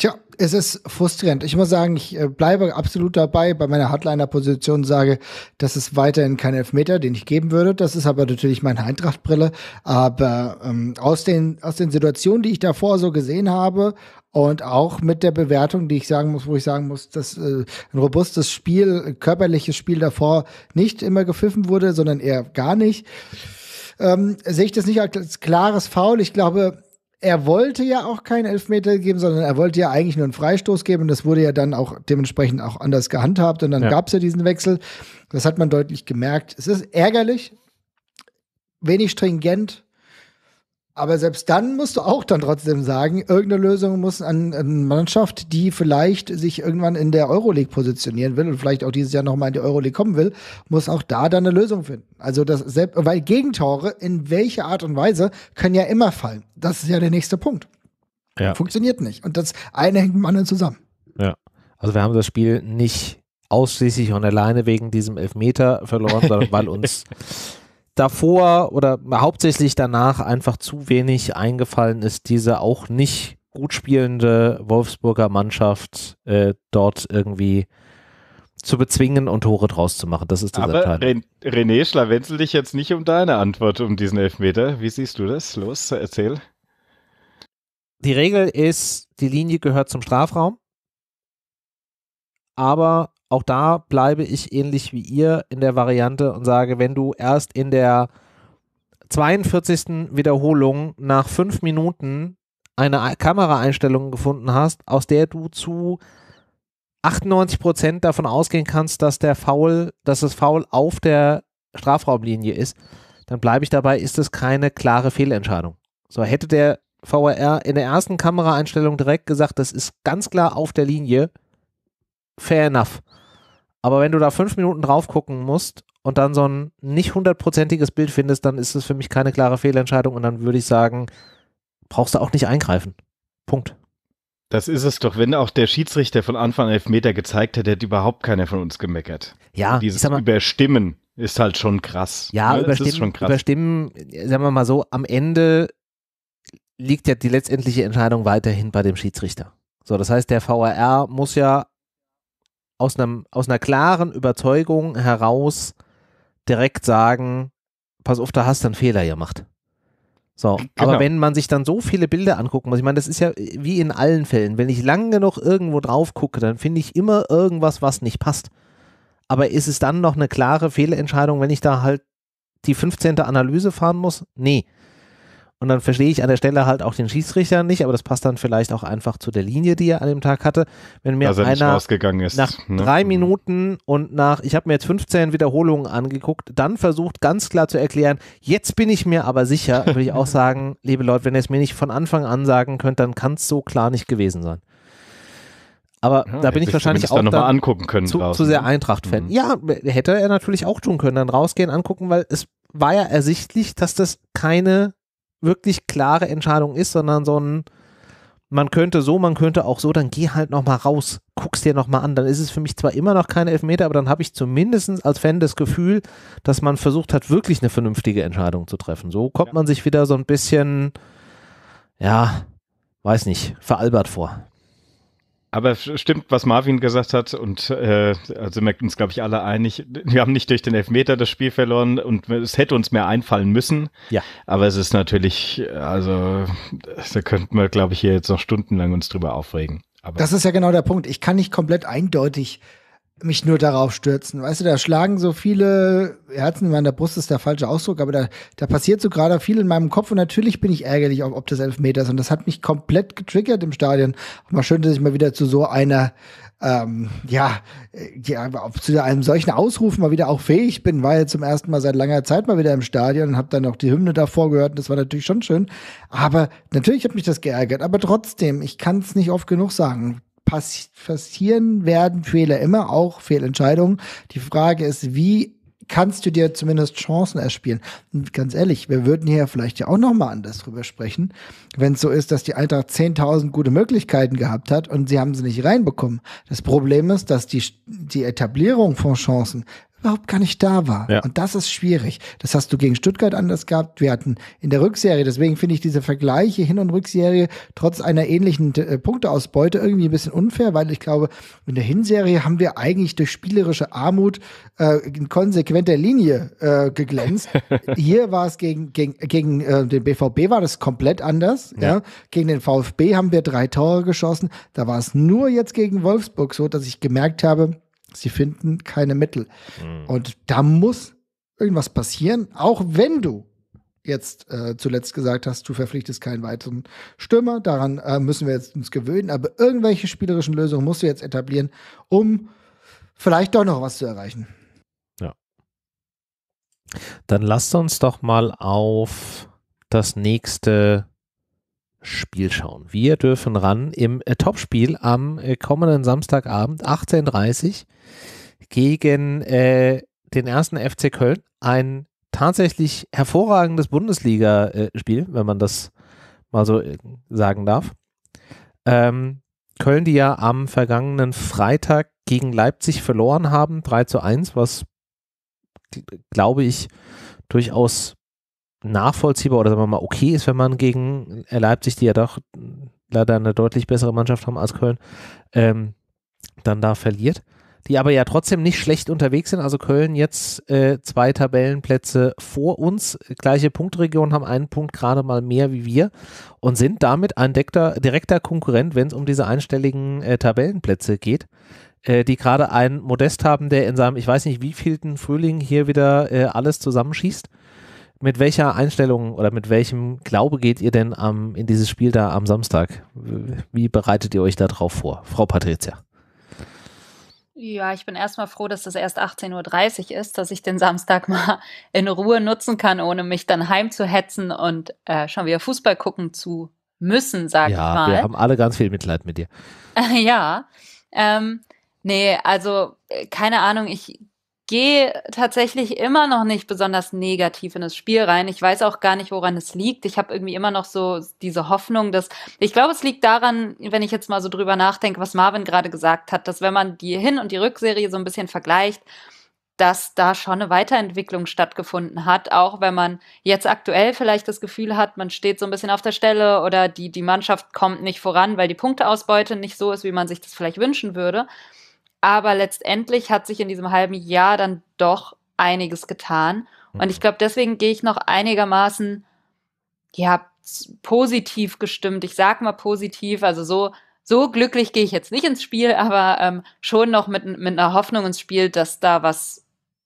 Tja, es ist frustrierend. Ich muss sagen, ich äh, bleibe absolut dabei bei meiner Hardliner-Position, sage, das ist weiterhin kein Elfmeter, den ich geben würde. Das ist aber natürlich meine Eintrachtbrille. Aber ähm, aus, den, aus den Situationen, die ich davor so gesehen habe und auch mit der Bewertung, die ich sagen muss, wo ich sagen muss, dass äh, ein robustes Spiel, körperliches Spiel davor nicht immer gepfiffen wurde, sondern eher gar nicht, ähm, sehe ich das nicht als klares Foul. Ich glaube, er wollte ja auch keinen Elfmeter geben, sondern er wollte ja eigentlich nur einen Freistoß geben. das wurde ja dann auch dementsprechend auch anders gehandhabt. Und dann ja. gab es ja diesen Wechsel. Das hat man deutlich gemerkt. Es ist ärgerlich, wenig stringent. Aber selbst dann musst du auch dann trotzdem sagen, irgendeine Lösung muss an eine Mannschaft, die vielleicht sich irgendwann in der Euroleague positionieren will und vielleicht auch dieses Jahr nochmal in die Euroleague kommen will, muss auch da dann eine Lösung finden. Also das selbst, weil Gegentore in welcher Art und Weise können ja immer fallen. Das ist ja der nächste Punkt. Ja. Funktioniert nicht. Und das eine hängt mit dem anderen zusammen. Ja. Also wir haben das Spiel nicht ausschließlich und alleine wegen diesem Elfmeter verloren, sondern weil uns davor oder hauptsächlich danach einfach zu wenig eingefallen ist, diese auch nicht gut spielende Wolfsburger Mannschaft äh, dort irgendwie zu bezwingen und Tore draus zu machen. Das ist dieser Aber Teil. René, schlawenzel dich jetzt nicht um deine Antwort um diesen Elfmeter. Wie siehst du das? Los, erzähl. Die Regel ist, die Linie gehört zum Strafraum. Aber auch da bleibe ich ähnlich wie ihr in der Variante und sage, wenn du erst in der 42. Wiederholung nach fünf Minuten eine Kameraeinstellung gefunden hast, aus der du zu 98 Prozent davon ausgehen kannst, dass der Foul, dass das Foul auf der Strafraumlinie ist, dann bleibe ich dabei, ist es keine klare Fehlentscheidung. So hätte der VAR in der ersten Kameraeinstellung direkt gesagt, das ist ganz klar auf der Linie, fair enough. Aber wenn du da fünf Minuten drauf gucken musst und dann so ein nicht hundertprozentiges Bild findest, dann ist es für mich keine klare Fehlentscheidung und dann würde ich sagen, brauchst du auch nicht eingreifen. Punkt. Das ist es doch, wenn auch der Schiedsrichter von Anfang an Elfmeter gezeigt hätte, hätte überhaupt keiner von uns gemeckert. Ja, dieses mal, Überstimmen ist halt schon krass. Ja, ja ne? überstimmen, schon krass. überstimmen, sagen wir mal so, am Ende liegt ja die letztendliche Entscheidung weiterhin bei dem Schiedsrichter. So, das heißt, der VAR muss ja aus, einem, aus einer klaren Überzeugung heraus direkt sagen, pass auf, da hast du einen Fehler gemacht. So, genau. aber wenn man sich dann so viele Bilder angucken muss, ich meine, das ist ja äh, wie in allen Fällen, wenn ich lange genug irgendwo drauf gucke, dann finde ich immer irgendwas, was nicht passt. Aber ist es dann noch eine klare Fehlentscheidung, wenn ich da halt die 15. Analyse fahren muss? Nee. Und dann verstehe ich an der Stelle halt auch den Schiedsrichter nicht, aber das passt dann vielleicht auch einfach zu der Linie, die er an dem Tag hatte. Wenn mir also einer ist, nach ne? drei mhm. Minuten und nach, ich habe mir jetzt 15 Wiederholungen angeguckt, dann versucht ganz klar zu erklären, jetzt bin ich mir aber sicher, würde ich auch sagen, liebe Leute, wenn ihr es mir nicht von Anfang an sagen könnt, dann kann es so klar nicht gewesen sein. Aber ja, da bin ich wahrscheinlich auch dann dann angucken können zu, zu sehr ne? Eintracht-Fan. Mhm. Ja, hätte er natürlich auch tun können, dann rausgehen, angucken, weil es war ja ersichtlich, dass das keine wirklich klare Entscheidung ist, sondern so ein, man könnte so, man könnte auch so, dann geh halt nochmal raus, guckst dir nochmal an. Dann ist es für mich zwar immer noch keine Elfmeter, aber dann habe ich zumindest als Fan das Gefühl, dass man versucht hat, wirklich eine vernünftige Entscheidung zu treffen. So kommt ja. man sich wieder so ein bisschen, ja, weiß nicht, veralbert vor. Aber stimmt, was Marvin gesagt hat, und äh, also merken uns, glaube ich, alle einig, wir haben nicht durch den Elfmeter das Spiel verloren und es hätte uns mehr einfallen müssen. Ja. Aber es ist natürlich, also da könnten wir, glaube ich, hier jetzt noch stundenlang uns drüber aufregen. Aber das ist ja genau der Punkt. Ich kann nicht komplett eindeutig mich nur darauf stürzen. Weißt du, da schlagen so viele Herzen in meiner Brust, ist der falsche Ausdruck, aber da, da passiert so gerade viel in meinem Kopf und natürlich bin ich ärgerlich, ob, ob das Elfmeter ist und das hat mich komplett getriggert im Stadion. Mal schön, dass ich mal wieder zu so einer, ähm, ja, ja, zu einem solchen Ausruf mal wieder auch fähig bin, war ja zum ersten Mal seit langer Zeit mal wieder im Stadion und habe dann auch die Hymne davor gehört und das war natürlich schon schön. Aber natürlich hat mich das geärgert, aber trotzdem, ich kann es nicht oft genug sagen pass passieren werden Fehler immer, auch Fehlentscheidungen. Die Frage ist, wie kannst du dir zumindest Chancen erspielen. Und ganz ehrlich, wir würden hier vielleicht ja auch nochmal anders drüber sprechen, wenn es so ist, dass die Eintracht 10.000 gute Möglichkeiten gehabt hat und sie haben sie nicht reinbekommen. Das Problem ist, dass die, die Etablierung von Chancen überhaupt gar nicht da war. Ja. Und das ist schwierig. Das hast du gegen Stuttgart anders gehabt. Wir hatten in der Rückserie, deswegen finde ich diese Vergleiche Hin- und Rückserie trotz einer ähnlichen äh, Punkteausbeute irgendwie ein bisschen unfair, weil ich glaube, in der Hinserie haben wir eigentlich durch spielerische Armut äh, in konsequenter Linie äh, geglänzt. Hier war es gegen, gegen, gegen äh, den BVB war das komplett anders. Ja. ja. Gegen den VfB haben wir drei Tore geschossen. Da war es nur jetzt gegen Wolfsburg so, dass ich gemerkt habe, Sie finden keine Mittel. Mhm. Und da muss irgendwas passieren, auch wenn du jetzt äh, zuletzt gesagt hast, du verpflichtest keinen weiteren Stürmer. Daran äh, müssen wir jetzt uns gewöhnen. Aber irgendwelche spielerischen Lösungen musst du jetzt etablieren, um vielleicht doch noch was zu erreichen. Ja. Dann lasst uns doch mal auf das nächste Spiel schauen. Wir dürfen ran im äh, Topspiel am äh, kommenden Samstagabend 18.30 Uhr gegen äh, den ersten FC Köln. Ein tatsächlich hervorragendes Bundesliga-Spiel, wenn man das mal so äh, sagen darf. Ähm, Köln, die ja am vergangenen Freitag gegen Leipzig verloren haben, 3 zu 1, was, glaube ich, durchaus nachvollziehbar oder sagen wir mal okay ist, wenn man gegen äh, Leipzig, die ja doch leider eine deutlich bessere Mannschaft haben als Köln, ähm, dann da verliert. Die aber ja trotzdem nicht schlecht unterwegs sind. Also Köln jetzt äh, zwei Tabellenplätze vor uns, gleiche Punktregion, haben einen Punkt gerade mal mehr wie wir und sind damit ein dekter, direkter Konkurrent, wenn es um diese einstelligen äh, Tabellenplätze geht äh, die gerade einen Modest haben, der in seinem, ich weiß nicht wievielten Frühling hier wieder äh, alles zusammenschießt mit welcher Einstellung oder mit welchem Glaube geht ihr denn am, in dieses Spiel da am Samstag? Wie bereitet ihr euch da drauf vor, Frau Patricia? Ja, ich bin erstmal froh, dass das erst 18.30 Uhr ist, dass ich den Samstag mal in Ruhe nutzen kann, ohne mich dann heimzuhetzen und äh, schon wieder Fußball gucken zu müssen, sag ja, ich mal. Ja, wir haben alle ganz viel Mitleid mit dir. ja, ähm, nee, also äh, keine Ahnung, ich gehe tatsächlich immer noch nicht besonders negativ in das Spiel rein. Ich weiß auch gar nicht, woran es liegt. Ich habe irgendwie immer noch so diese Hoffnung, dass ich glaube, es liegt daran, wenn ich jetzt mal so drüber nachdenke, was Marvin gerade gesagt hat, dass wenn man die Hin- und die Rückserie so ein bisschen vergleicht, dass da schon eine Weiterentwicklung stattgefunden hat, auch wenn man jetzt aktuell vielleicht das Gefühl hat, man steht so ein bisschen auf der Stelle oder die, die Mannschaft kommt nicht voran, weil die Punkteausbeute nicht so ist, wie man sich das vielleicht wünschen würde. Aber letztendlich hat sich in diesem halben Jahr dann doch einiges getan. Und ich mhm. glaube, deswegen gehe ich noch einigermaßen, ja, positiv gestimmt. Ich sag mal positiv, also so, so glücklich gehe ich jetzt nicht ins Spiel, aber ähm, schon noch mit, mit einer Hoffnung ins Spiel, dass da was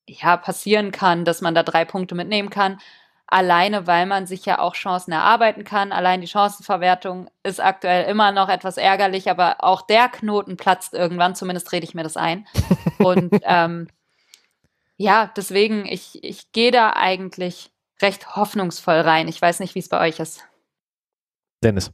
ja, passieren kann, dass man da drei Punkte mitnehmen kann alleine weil man sich ja auch Chancen erarbeiten kann. Allein die Chancenverwertung ist aktuell immer noch etwas ärgerlich, aber auch der Knoten platzt irgendwann, zumindest rede ich mir das ein. Und ähm, ja, deswegen, ich, ich gehe da eigentlich recht hoffnungsvoll rein. Ich weiß nicht, wie es bei euch ist. Dennis.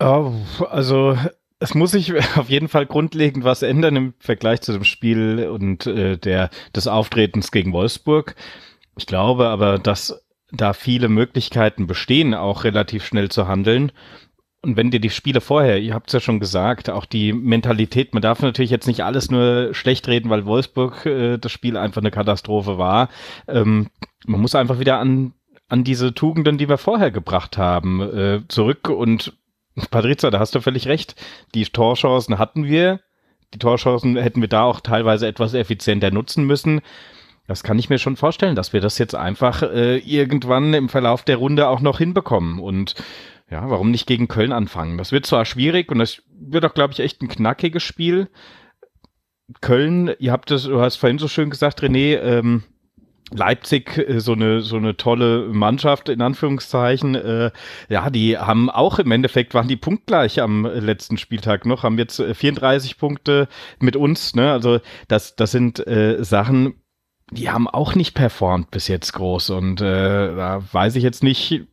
Oh, also es muss sich auf jeden Fall grundlegend was ändern im Vergleich zu dem Spiel und äh, der, des Auftretens gegen Wolfsburg. Ich glaube aber, dass da viele Möglichkeiten bestehen, auch relativ schnell zu handeln. Und wenn dir die Spiele vorher, ihr habt es ja schon gesagt, auch die Mentalität, man darf natürlich jetzt nicht alles nur schlecht reden, weil Wolfsburg äh, das Spiel einfach eine Katastrophe war. Ähm, man muss einfach wieder an, an diese Tugenden, die wir vorher gebracht haben, äh, zurück. Und Patrizia, da hast du völlig recht. Die Torchancen hatten wir. Die Torchancen hätten wir da auch teilweise etwas effizienter nutzen müssen. Das kann ich mir schon vorstellen, dass wir das jetzt einfach äh, irgendwann im Verlauf der Runde auch noch hinbekommen. Und ja, warum nicht gegen Köln anfangen? Das wird zwar schwierig und das wird auch, glaube ich, echt ein knackiges Spiel. Köln, ihr habt das, du hast vorhin so schön gesagt, René, ähm, Leipzig, äh, so eine, so eine tolle Mannschaft, in Anführungszeichen. Äh, ja, die haben auch im Endeffekt, waren die punktgleich am letzten Spieltag noch, haben jetzt 34 äh, Punkte mit uns. Ne? Also das, das sind äh, Sachen, die haben auch nicht performt bis jetzt groß und äh, da weiß ich jetzt nicht,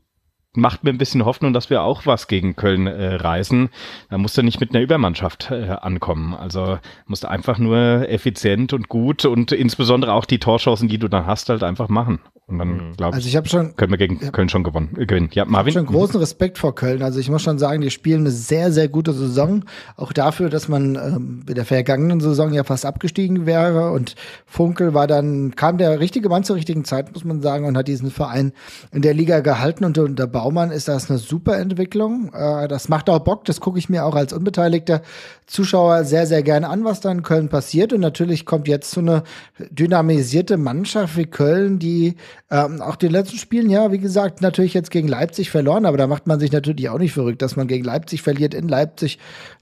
macht mir ein bisschen Hoffnung, dass wir auch was gegen Köln äh, reißen. Da musst du nicht mit einer Übermannschaft äh, ankommen. Also musst du einfach nur effizient und gut und insbesondere auch die Torchancen, die du dann hast, halt einfach machen. Und dann mhm. glaube ich, also ich schon, können wir gegen ja, Köln schon gewonnen, äh, gewinnen. Ja, Marvin. Ich habe schon großen Respekt vor Köln. Also ich muss schon sagen, die spielen eine sehr, sehr gute Saison. Auch dafür, dass man ähm, in der vergangenen Saison ja fast abgestiegen wäre. Und Funkel war dann, kam der richtige Mann zur richtigen Zeit, muss man sagen, und hat diesen Verein in der Liga gehalten und unterbaut. Baumann ist das eine super Entwicklung. Äh, das macht auch Bock. Das gucke ich mir auch als unbeteiligter Zuschauer sehr, sehr gerne an, was da in Köln passiert. Und natürlich kommt jetzt so eine dynamisierte Mannschaft wie Köln, die ähm, auch den letzten Spielen, ja, wie gesagt, natürlich jetzt gegen Leipzig verloren. Aber da macht man sich natürlich auch nicht verrückt, dass man gegen Leipzig verliert in Leipzig.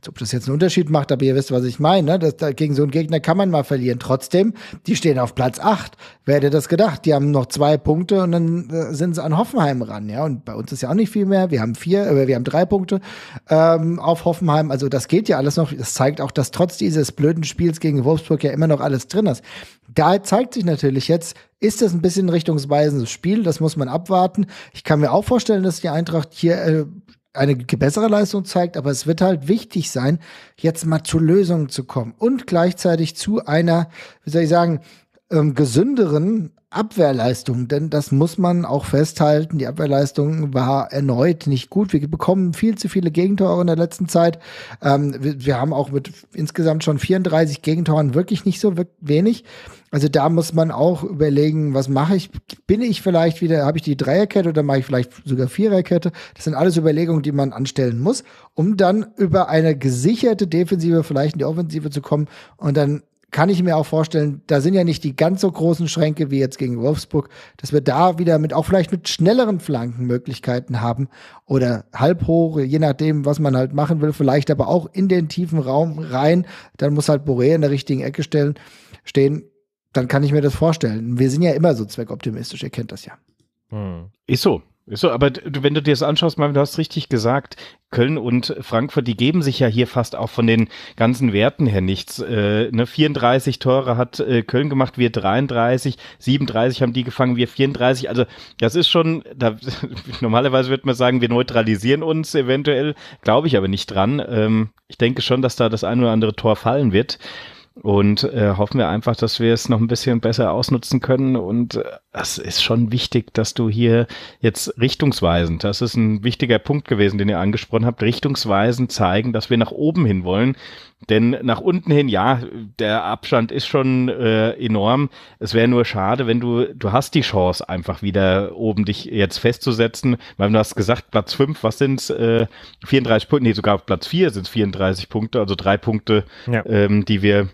Ob das jetzt einen Unterschied macht, aber ihr wisst, was ich meine. Ne? Das, gegen so einen Gegner kann man mal verlieren. Trotzdem, die stehen auf Platz 8. Wer hätte das gedacht? Die haben noch zwei Punkte und dann äh, sind sie an Hoffenheim ran. Ja, und bei uns es ja auch nicht viel mehr. Wir haben vier, äh, wir haben drei Punkte ähm, auf Hoffenheim. Also das geht ja alles noch. Das zeigt auch, dass trotz dieses blöden Spiels gegen Wolfsburg ja immer noch alles drin ist. Da zeigt sich natürlich jetzt, ist das ein bisschen richtungsweisendes Spiel. Das muss man abwarten. Ich kann mir auch vorstellen, dass die Eintracht hier äh, eine bessere Leistung zeigt, aber es wird halt wichtig sein, jetzt mal zu Lösungen zu kommen und gleichzeitig zu einer, wie soll ich sagen, ähm, gesünderen Abwehrleistung, denn das muss man auch festhalten. Die Abwehrleistung war erneut nicht gut. Wir bekommen viel zu viele Gegentore in der letzten Zeit. Ähm, wir, wir, haben auch mit insgesamt schon 34 Gegentoren wirklich nicht so wenig. Also da muss man auch überlegen, was mache ich? Bin ich vielleicht wieder, habe ich die Dreierkette oder mache ich vielleicht sogar Viererkette? Das sind alles Überlegungen, die man anstellen muss, um dann über eine gesicherte Defensive vielleicht in die Offensive zu kommen und dann kann ich mir auch vorstellen, da sind ja nicht die ganz so großen Schränke wie jetzt gegen Wolfsburg, dass wir da wieder mit auch vielleicht mit schnelleren Flanken Möglichkeiten haben oder halb hoch, je nachdem, was man halt machen will, vielleicht aber auch in den tiefen Raum rein. Dann muss halt Boré in der richtigen Ecke stellen, stehen. Dann kann ich mir das vorstellen. Wir sind ja immer so zweckoptimistisch, ihr kennt das ja. Hm. Ist so. So, aber wenn du dir das anschaust, Marvin, du hast richtig gesagt, Köln und Frankfurt, die geben sich ja hier fast auch von den ganzen Werten her nichts. Äh, ne, 34 Tore hat äh, Köln gemacht, wir 33, 37 haben die gefangen, wir 34. Also das ist schon, da, normalerweise würde man sagen, wir neutralisieren uns eventuell, glaube ich aber nicht dran. Ähm, ich denke schon, dass da das ein oder andere Tor fallen wird. Und äh, hoffen wir einfach, dass wir es noch ein bisschen besser ausnutzen können. Und äh, das ist schon wichtig, dass du hier jetzt richtungsweisend, das ist ein wichtiger Punkt gewesen, den ihr angesprochen habt, richtungsweisend zeigen, dass wir nach oben hin wollen. Denn nach unten hin, ja, der Abstand ist schon äh, enorm. Es wäre nur schade, wenn du, du hast die Chance, einfach wieder oben dich jetzt festzusetzen, weil du hast gesagt, Platz fünf, was sind's? Äh, 34 Punkte, nee, sogar auf Platz vier sind's 34 Punkte, also drei Punkte, ja. ähm, die wir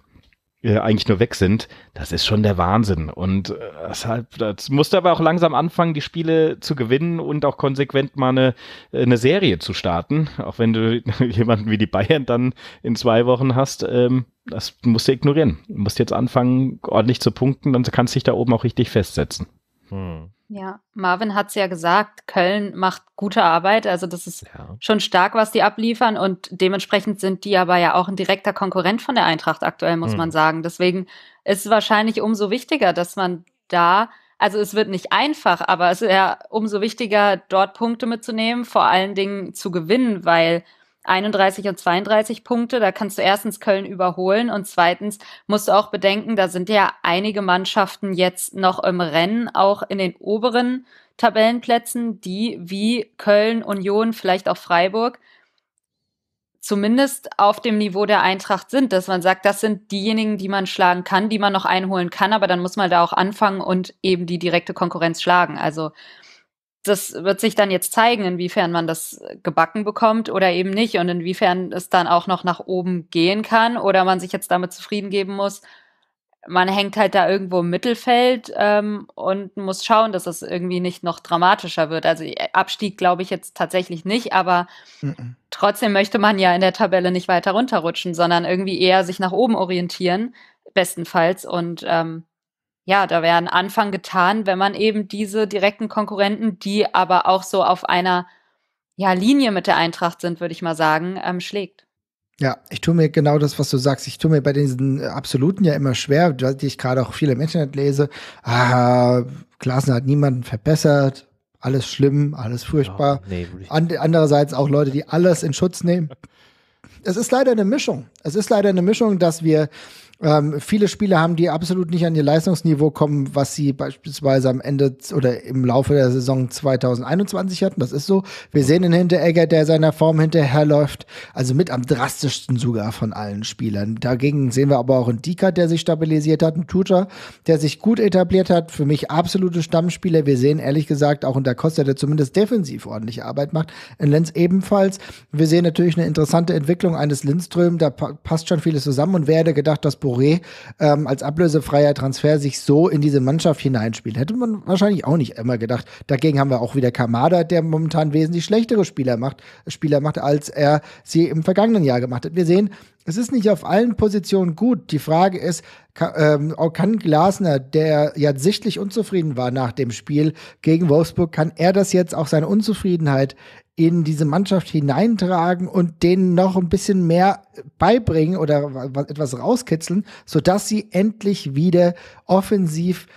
äh, eigentlich nur weg sind, das ist schon der Wahnsinn. Und äh, deshalb, das musste aber auch langsam anfangen, die Spiele zu gewinnen und auch konsequent mal eine, äh, eine Serie zu starten. Auch wenn du jemanden wie die Bayern dann in zwei Wochen hast, ähm, das musst du ignorieren. Du musst jetzt anfangen, ordentlich zu punkten, dann kannst du dich da oben auch richtig festsetzen. Hm. Ja, Marvin hat es ja gesagt, Köln macht gute Arbeit. Also das ist ja. schon stark, was die abliefern. Und dementsprechend sind die aber ja auch ein direkter Konkurrent von der Eintracht aktuell, muss hm. man sagen. Deswegen ist es wahrscheinlich umso wichtiger, dass man da, also es wird nicht einfach, aber es ist ja umso wichtiger, dort Punkte mitzunehmen, vor allen Dingen zu gewinnen, weil 31 und 32 Punkte. Da kannst du erstens Köln überholen und zweitens musst du auch bedenken, da sind ja einige Mannschaften jetzt noch im Rennen, auch in den oberen Tabellenplätzen, die wie Köln, Union, vielleicht auch Freiburg zumindest auf dem Niveau der Eintracht sind, dass man sagt, das sind diejenigen, die man schlagen kann, die man noch einholen kann, aber dann muss man da auch anfangen und eben die direkte Konkurrenz schlagen. Also das wird sich dann jetzt zeigen, inwiefern man das gebacken bekommt oder eben nicht und inwiefern es dann auch noch nach oben gehen kann oder man sich jetzt damit zufrieden geben muss. Man hängt halt da irgendwo im Mittelfeld ähm, und muss schauen, dass es irgendwie nicht noch dramatischer wird. Also äh, Abstieg glaube ich jetzt tatsächlich nicht, aber Nein. Mhm. trotzdem möchte man ja in der Tabelle nicht weiter runterrutschen, sondern irgendwie eher sich nach oben orientieren, bestenfalls. Und ähm, ja, da wäre ein Anfang getan, wenn man eben diese direkten Konkurrenten, die aber auch so auf einer ja, Linie mit der Eintracht sind, würde ich mal sagen, ähm, schlägt. Ja, ich tue mir genau das, was du sagst. Ich tue mir bei diesen äh, Absoluten ja immer schwer, die ich gerade auch viel im Internet lese. Ah, Glasner hat niemanden verbessert, alles schlimm, alles furchtbar. Ja, nee, And andererseits auch Leute, die alles in Schutz nehmen. Es ist leider eine Mischung. Es ist leider eine Mischung, dass wir ähm, viele Spieler haben die absolut nicht an ihr Leistungsniveau kommen, was sie beispielsweise am Ende oder im Laufe der Saison 2021 hatten. Das ist so. Wir sehen den Hinteregger, der seiner Form hinterherläuft. Also mit am drastischsten sogar von allen Spielern. Dagegen sehen wir aber auch einen Dika, der sich stabilisiert hat, Ein Tutor, der sich gut etabliert hat. Für mich absolute Stammspieler. Wir sehen ehrlich gesagt auch in der Costa, der zumindest defensiv ordentliche Arbeit macht. In Lenz ebenfalls. Wir sehen natürlich eine interessante Entwicklung eines Lindström. Da pa passt schon vieles zusammen und wer hätte gedacht, dass Traoré ähm, als ablösefreier Transfer sich so in diese Mannschaft hineinspielt. Hätte man wahrscheinlich auch nicht immer gedacht. Dagegen haben wir auch wieder Kamada, der momentan wesentlich schlechtere Spieler macht, Spieler macht, als er sie im vergangenen Jahr gemacht hat. Wir sehen, es ist nicht auf allen Positionen gut. Die Frage ist, kann, ähm, kann Glasner, der ja sichtlich unzufrieden war nach dem Spiel gegen Wolfsburg, kann er das jetzt auch seine Unzufriedenheit in diese Mannschaft hineintragen und denen noch ein bisschen mehr beibringen oder etwas rauskitzeln, sodass sie endlich wieder offensiv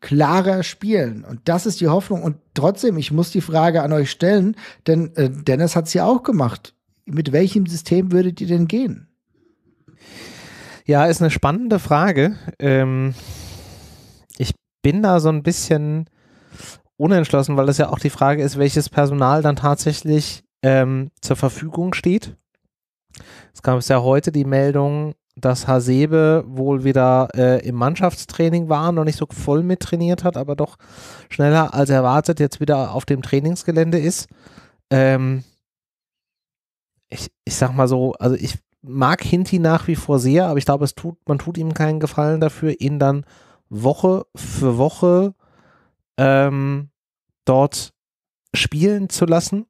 klarer spielen. Und das ist die Hoffnung. Und trotzdem, ich muss die Frage an euch stellen, denn äh, Dennis hat es ja auch gemacht. Mit welchem System würdet ihr denn gehen? Ja, ist eine spannende Frage. Ähm, ich bin da so ein bisschen unentschlossen, weil das ja auch die Frage ist, welches Personal dann tatsächlich ähm, zur Verfügung steht. Es gab es ja heute die Meldung, dass Hasebe wohl wieder äh, im Mannschaftstraining war, noch nicht so voll mit trainiert hat, aber doch schneller als erwartet jetzt wieder auf dem Trainingsgelände ist. Ähm, ich, ich sag mal so, also ich mag Hinti nach wie vor sehr, aber ich glaube, es tut, man tut ihm keinen Gefallen dafür, ihn dann Woche für Woche ähm, dort spielen zu lassen,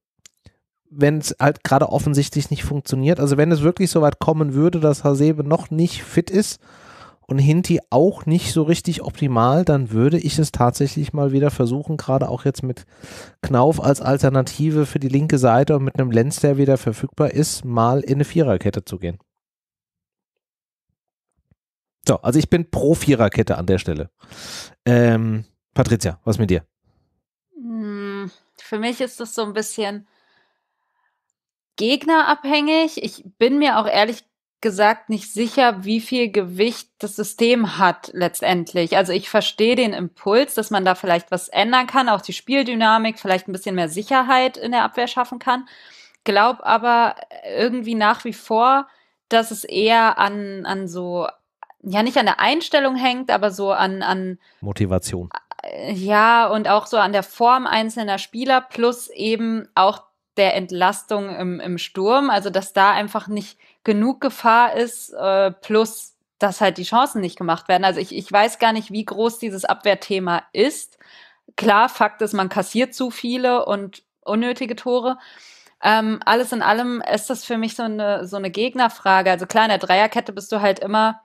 wenn es halt gerade offensichtlich nicht funktioniert. Also wenn es wirklich so weit kommen würde, dass Hasebe noch nicht fit ist, und Hinti auch nicht so richtig optimal, dann würde ich es tatsächlich mal wieder versuchen, gerade auch jetzt mit Knauf als Alternative für die linke Seite und mit einem Lenz, der wieder verfügbar ist, mal in eine Viererkette zu gehen. So, also ich bin pro Viererkette an der Stelle. Ähm, Patricia, was mit dir? Hm, für mich ist das so ein bisschen gegnerabhängig. Ich bin mir auch ehrlich gesagt nicht sicher, wie viel Gewicht das System hat letztendlich. Also ich verstehe den Impuls, dass man da vielleicht was ändern kann, auch die Spieldynamik, vielleicht ein bisschen mehr Sicherheit in der Abwehr schaffen kann. Glaub aber irgendwie nach wie vor, dass es eher an, an so, ja, nicht an der Einstellung hängt, aber so an, an Motivation. Ja, und auch so an der Form einzelner Spieler plus eben auch der Entlastung im, im Sturm, also dass da einfach nicht genug Gefahr ist, äh, plus dass halt die Chancen nicht gemacht werden. Also ich, ich weiß gar nicht, wie groß dieses Abwehrthema ist. Klar, Fakt ist, man kassiert zu viele und unnötige Tore. Ähm, alles in allem ist das für mich so eine, so eine Gegnerfrage. Also klar, in der Dreierkette bist du halt immer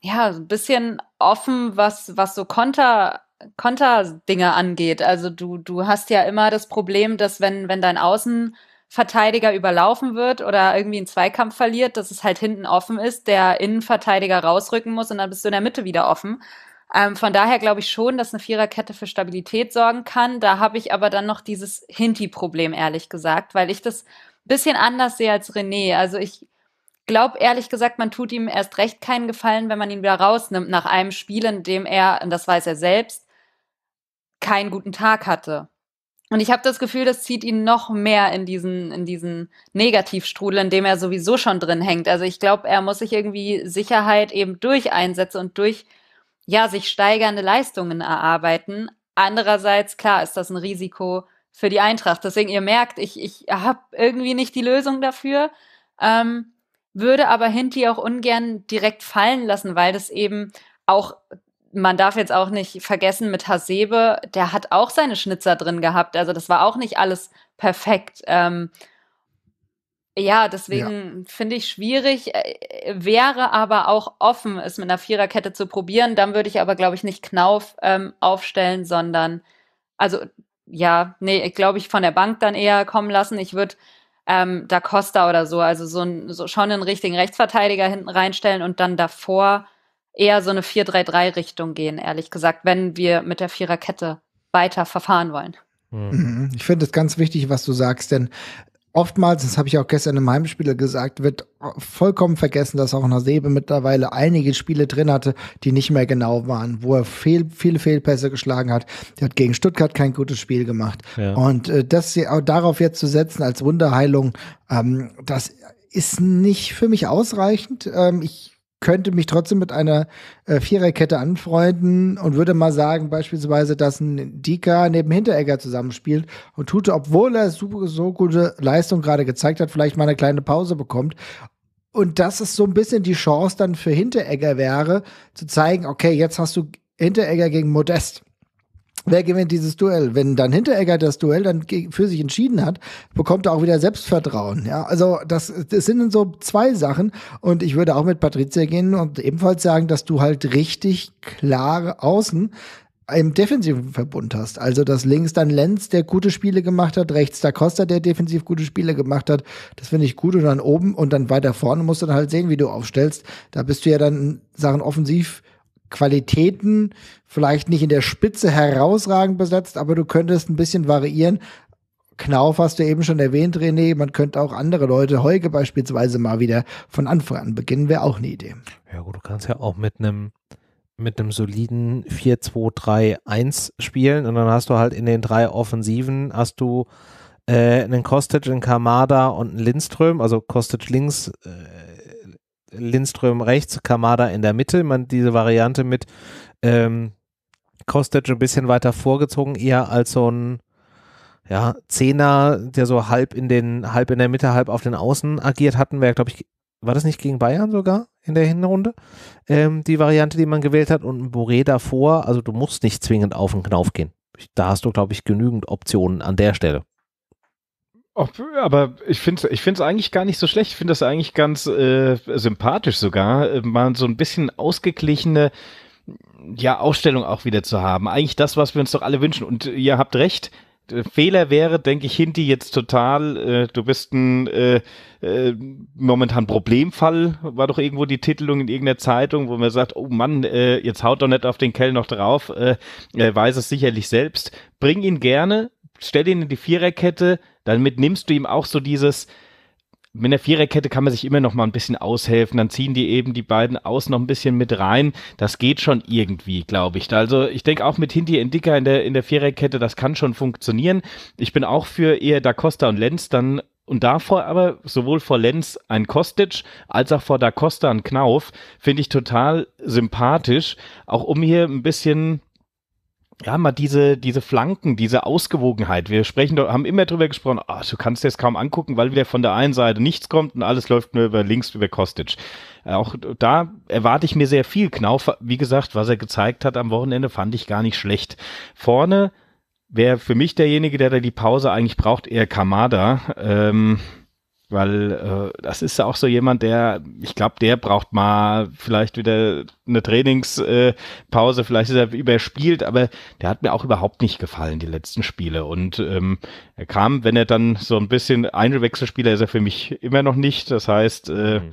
ja, ein bisschen offen, was, was so Konter Konterdinge angeht. Also du, du hast ja immer das Problem, dass wenn, wenn dein Außenverteidiger überlaufen wird oder irgendwie einen Zweikampf verliert, dass es halt hinten offen ist, der Innenverteidiger rausrücken muss und dann bist du in der Mitte wieder offen. Ähm, von daher glaube ich schon, dass eine Viererkette für Stabilität sorgen kann. Da habe ich aber dann noch dieses Hinti-Problem, ehrlich gesagt, weil ich das ein bisschen anders sehe als René. Also ich glaube ehrlich gesagt, man tut ihm erst recht keinen Gefallen, wenn man ihn wieder rausnimmt nach einem Spiel, in dem er, und das weiß er selbst, keinen guten Tag hatte. Und ich habe das Gefühl, das zieht ihn noch mehr in diesen, in diesen Negativstrudel, in dem er sowieso schon drin hängt. Also ich glaube, er muss sich irgendwie Sicherheit eben durch Einsätze und durch, ja, sich steigernde Leistungen erarbeiten. Andererseits, klar, ist das ein Risiko für die Eintracht. Deswegen, ihr merkt, ich, ich habe irgendwie nicht die Lösung dafür, ähm, würde aber Hinti auch ungern direkt fallen lassen, weil das eben auch man darf jetzt auch nicht vergessen mit Hasebe, der hat auch seine Schnitzer drin gehabt. Also das war auch nicht alles perfekt. Ähm, ja, deswegen ja. finde ich schwierig, äh, wäre aber auch offen, es mit einer Viererkette zu probieren. Dann würde ich aber, glaube ich, nicht Knauf ähm, aufstellen, sondern, also ja, nee, glaube ich, von der Bank dann eher kommen lassen. Ich würde ähm, Da Costa oder so, also so, ein, so schon einen richtigen Rechtsverteidiger hinten reinstellen und dann davor eher so eine 4-3-3-Richtung gehen, ehrlich gesagt, wenn wir mit der Viererkette weiter verfahren wollen. Hm. Mhm. Ich finde es ganz wichtig, was du sagst, denn oftmals, das habe ich auch gestern im Heimspiel gesagt, wird vollkommen vergessen, dass auch Nasebe mittlerweile einige Spiele drin hatte, die nicht mehr genau waren, wo er viel, viele Fehlpässe geschlagen hat. Der hat gegen Stuttgart kein gutes Spiel gemacht. Ja. Und äh, das darauf jetzt zu setzen als Wunderheilung, ähm, das ist nicht für mich ausreichend. Ähm, ich könnte mich trotzdem mit einer äh, Viererkette anfreunden und würde mal sagen, beispielsweise, dass ein Dika neben Hinteregger zusammenspielt und Tute, obwohl er so, so gute Leistung gerade gezeigt hat, vielleicht mal eine kleine Pause bekommt. Und das ist so ein bisschen die Chance dann für Hinteregger wäre, zu zeigen, okay, jetzt hast du Hinteregger gegen Modest wer gewinnt dieses Duell? Wenn dann Hinteregger das Duell dann für sich entschieden hat, bekommt er auch wieder Selbstvertrauen. Ja, also das, das sind so zwei Sachen und ich würde auch mit Patrizia gehen und ebenfalls sagen, dass du halt richtig klare Außen im defensiven Verbund hast. Also dass links dann Lenz, der gute Spiele gemacht hat, rechts da Costa, der defensiv gute Spiele gemacht hat. Das finde ich gut. Und dann oben und dann weiter vorne musst du dann halt sehen, wie du aufstellst. Da bist du ja dann Sachen offensiv Qualitäten vielleicht nicht in der Spitze herausragend besetzt, aber du könntest ein bisschen variieren. Knauf hast du eben schon erwähnt, René. Man könnte auch andere Leute, Heuge beispielsweise, mal wieder von Anfang an beginnen, wäre auch eine Idee. Ja, gut, du kannst ja auch mit einem mit soliden 4-2-3-1 spielen und dann hast du halt in den drei Offensiven hast du äh, einen Kostic, einen Kamada und einen Lindström, also Kostic links, äh, Lindström rechts, Kamada in der Mitte. Man diese Variante mit ähm, Kostic ein bisschen weiter vorgezogen, eher als so ein ja, Zehner, der so halb in den, halb in der Mitte, halb auf den Außen agiert, hatten wir, glaube ich, war das nicht gegen Bayern sogar in der Hinrunde? Ähm, die Variante, die man gewählt hat und ein Boré davor, also du musst nicht zwingend auf den Knauf gehen. Da hast du, glaube ich, genügend Optionen an der Stelle. Ob, aber ich finde es ich find's eigentlich gar nicht so schlecht. Ich finde das eigentlich ganz äh, sympathisch sogar, äh, mal so ein bisschen ausgeglichene ja, Ausstellung auch wieder zu haben. Eigentlich das, was wir uns doch alle wünschen. Und ihr habt recht, Fehler wäre, denke ich, Hindi jetzt total, äh, du bist ein äh, äh, momentan Problemfall, war doch irgendwo die Titelung in irgendeiner Zeitung, wo man sagt, oh Mann, äh, jetzt haut doch nicht auf den Kell noch drauf, äh, er weiß es sicherlich selbst. Bring ihn gerne stell ihn in die Viererkette, damit nimmst du ihm auch so dieses, mit der Viererkette kann man sich immer noch mal ein bisschen aushelfen. Dann ziehen die eben die beiden aus noch ein bisschen mit rein. Das geht schon irgendwie, glaube ich. Also ich denke auch mit Hindi Endika in der, in der Viererkette, das kann schon funktionieren. Ich bin auch für eher Da Costa und Lenz dann und davor aber sowohl vor Lenz ein Kostic als auch vor Da Costa ein Knauf finde ich total sympathisch. Auch um hier ein bisschen ja, mal diese, diese Flanken, diese Ausgewogenheit. Wir sprechen, haben immer drüber gesprochen, ach, du kannst dir das kaum angucken, weil wieder von der einen Seite nichts kommt und alles läuft nur über links, über Kostic. Äh, auch da erwarte ich mir sehr viel. Knauf, wie gesagt, was er gezeigt hat am Wochenende, fand ich gar nicht schlecht. Vorne wäre für mich derjenige, der da die Pause eigentlich braucht, eher Kamada. Ähm, weil äh, das ist ja auch so jemand, der, ich glaube, der braucht mal vielleicht wieder eine Trainingspause, äh, vielleicht ist er überspielt, aber der hat mir auch überhaupt nicht gefallen, die letzten Spiele. Und ähm, er kam, wenn er dann so ein bisschen Einwechselspieler ist er für mich immer noch nicht. Das heißt, äh, mhm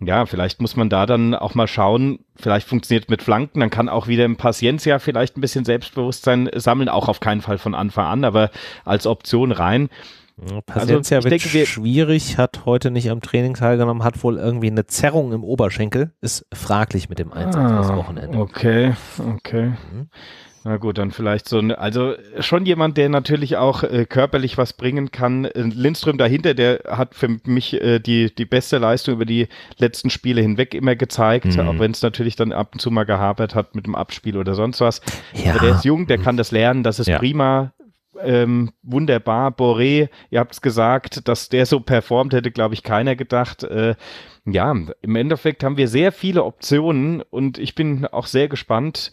ja, vielleicht muss man da dann auch mal schauen, vielleicht funktioniert mit Flanken, dann kann auch wieder im Paciencia vielleicht ein bisschen Selbstbewusstsein sammeln, auch auf keinen Fall von Anfang an, aber als Option rein. Paciencia also, wird denke, schwierig, hat heute nicht am Training teilgenommen, hat wohl irgendwie eine Zerrung im Oberschenkel, ist fraglich mit dem Einsatz ah, das Wochenende. Okay, okay. Mhm. Na gut, dann vielleicht so ein, also schon jemand, der natürlich auch äh, körperlich was bringen kann. Äh, Lindström dahinter, der hat für mich äh, die, die beste Leistung über die letzten Spiele hinweg immer gezeigt, mhm. auch wenn es natürlich dann ab und zu mal gehapert hat mit dem Abspiel oder sonst was. Ja. Aber der ist jung, der mhm. kann das lernen, das ist ja. prima ähm, wunderbar. Boré, ihr habt es gesagt, dass der so performt, hätte, glaube ich, keiner gedacht. Äh, ja, im Endeffekt haben wir sehr viele Optionen und ich bin auch sehr gespannt.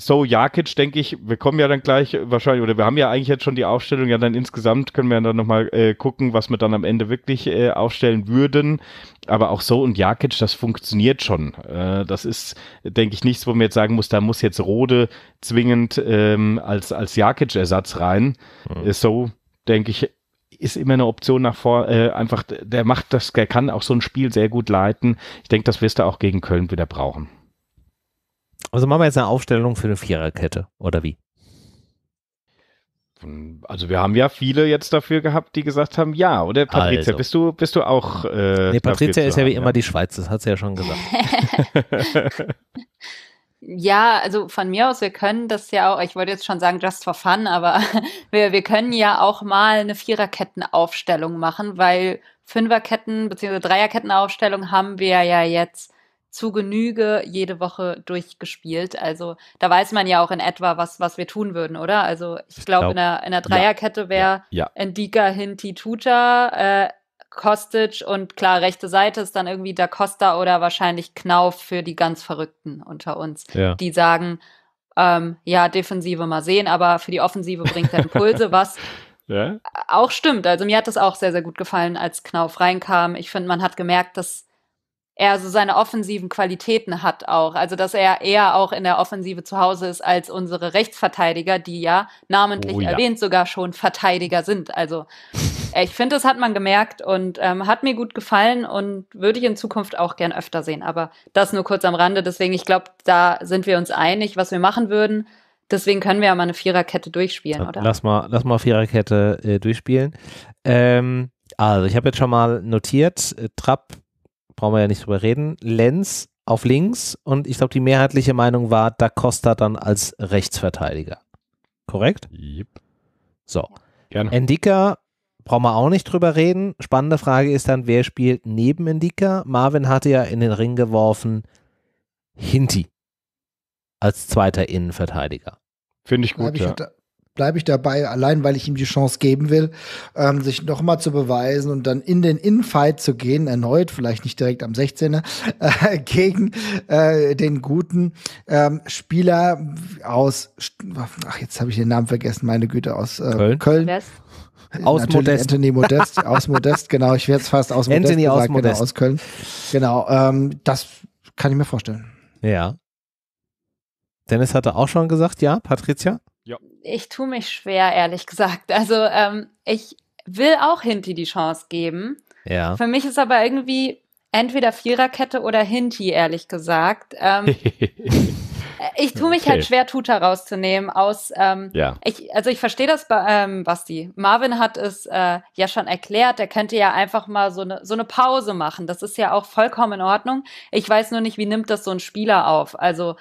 So, Jakic, denke ich, wir kommen ja dann gleich wahrscheinlich, oder wir haben ja eigentlich jetzt schon die Aufstellung, ja dann insgesamt können wir dann nochmal äh, gucken, was wir dann am Ende wirklich äh, aufstellen würden aber auch so und Jakic, das funktioniert schon. Äh, das ist, denke ich, nichts, wo man jetzt sagen muss, da muss jetzt Rode zwingend ähm, als, als Jakic-Ersatz rein. Mhm. Äh, so, denke ich, ist immer eine Option nach vorne. Äh, einfach, der macht das, der kann auch so ein Spiel sehr gut leiten. Ich denke, das wirst du auch gegen Köln wieder brauchen. Also machen wir jetzt eine Aufstellung für eine Viererkette, oder wie? also wir haben ja viele jetzt dafür gehabt, die gesagt haben, ja, oder Patricia, also. bist du, bist du auch. Äh, nee, Patricia ist ja wie immer ja. die Schweiz, das hat sie ja schon gesagt. ja, also von mir aus, wir können das ja auch, ich wollte jetzt schon sagen, just for fun, aber wir, wir können ja auch mal eine Viererkettenaufstellung machen, weil Fünferketten bzw. Dreierkettenaufstellung haben wir ja jetzt zu Genüge jede Woche durchgespielt. Also da weiß man ja auch in etwa, was, was wir tun würden, oder? Also ich glaube, glaub, in, der, in der Dreierkette wäre ja, ja. Endika, Hinti, Tuta, äh, Kostic und klar, rechte Seite ist dann irgendwie Da Costa oder wahrscheinlich Knauf für die ganz Verrückten unter uns, ja. die sagen, ähm, ja, Defensive mal sehen, aber für die Offensive bringt er Impulse, was ja? auch stimmt. Also mir hat das auch sehr, sehr gut gefallen, als Knauf reinkam. Ich finde, man hat gemerkt, dass er so seine offensiven Qualitäten hat auch. Also dass er eher auch in der Offensive zu Hause ist als unsere Rechtsverteidiger, die ja namentlich oh, ja. erwähnt sogar schon Verteidiger sind. Also äh, ich finde, das hat man gemerkt und ähm, hat mir gut gefallen und würde ich in Zukunft auch gern öfter sehen. Aber das nur kurz am Rande. Deswegen, ich glaube, da sind wir uns einig, was wir machen würden. Deswegen können wir ja mal eine Viererkette durchspielen, oder? Lass mal, lass mal Viererkette äh, durchspielen. Ähm, also, ich habe jetzt schon mal notiert, äh, Trapp, brauchen wir ja nicht drüber reden. Lenz auf links und ich glaube, die mehrheitliche Meinung war Da Costa dann als Rechtsverteidiger. Korrekt? Yep. So. Gerne. Endika brauchen wir auch nicht drüber reden. Spannende Frage ist dann, wer spielt neben Endika? Marvin hatte ja in den Ring geworfen Hinti als zweiter Innenverteidiger. Finde ich gut. Ja. Ich hatte, bleibe ich dabei, allein weil ich ihm die Chance geben will, ähm, sich nochmal zu beweisen und dann in den Infight zu gehen, erneut, vielleicht nicht direkt am 16er, äh, gegen äh, den guten ähm, Spieler aus, ach, jetzt habe ich den Namen vergessen, meine Güte, aus äh, Köln. Köln. Äh, aus Modest. Anthony Modest, aus Modest, genau, ich werde es fast aus Modest Anthony gesagt, aus genau, Modest. genau, aus Köln. Genau, ähm, das kann ich mir vorstellen. Ja. Dennis hatte auch schon gesagt, ja, Patricia? Ja. Ich tue mich schwer, ehrlich gesagt. Also ähm, ich will auch Hinti die Chance geben. Ja. Für mich ist aber irgendwie entweder Viererkette oder Hinti, ehrlich gesagt. Ähm, ich tue mich halt okay. halt schwer, Tuta rauszunehmen aus. Ähm, ja. Ich, also ich verstehe das, ähm, Basti. Marvin hat es äh, ja schon erklärt. Er könnte ja einfach mal so eine so eine Pause machen. Das ist ja auch vollkommen in Ordnung. Ich weiß nur nicht, wie nimmt das so ein Spieler auf. Also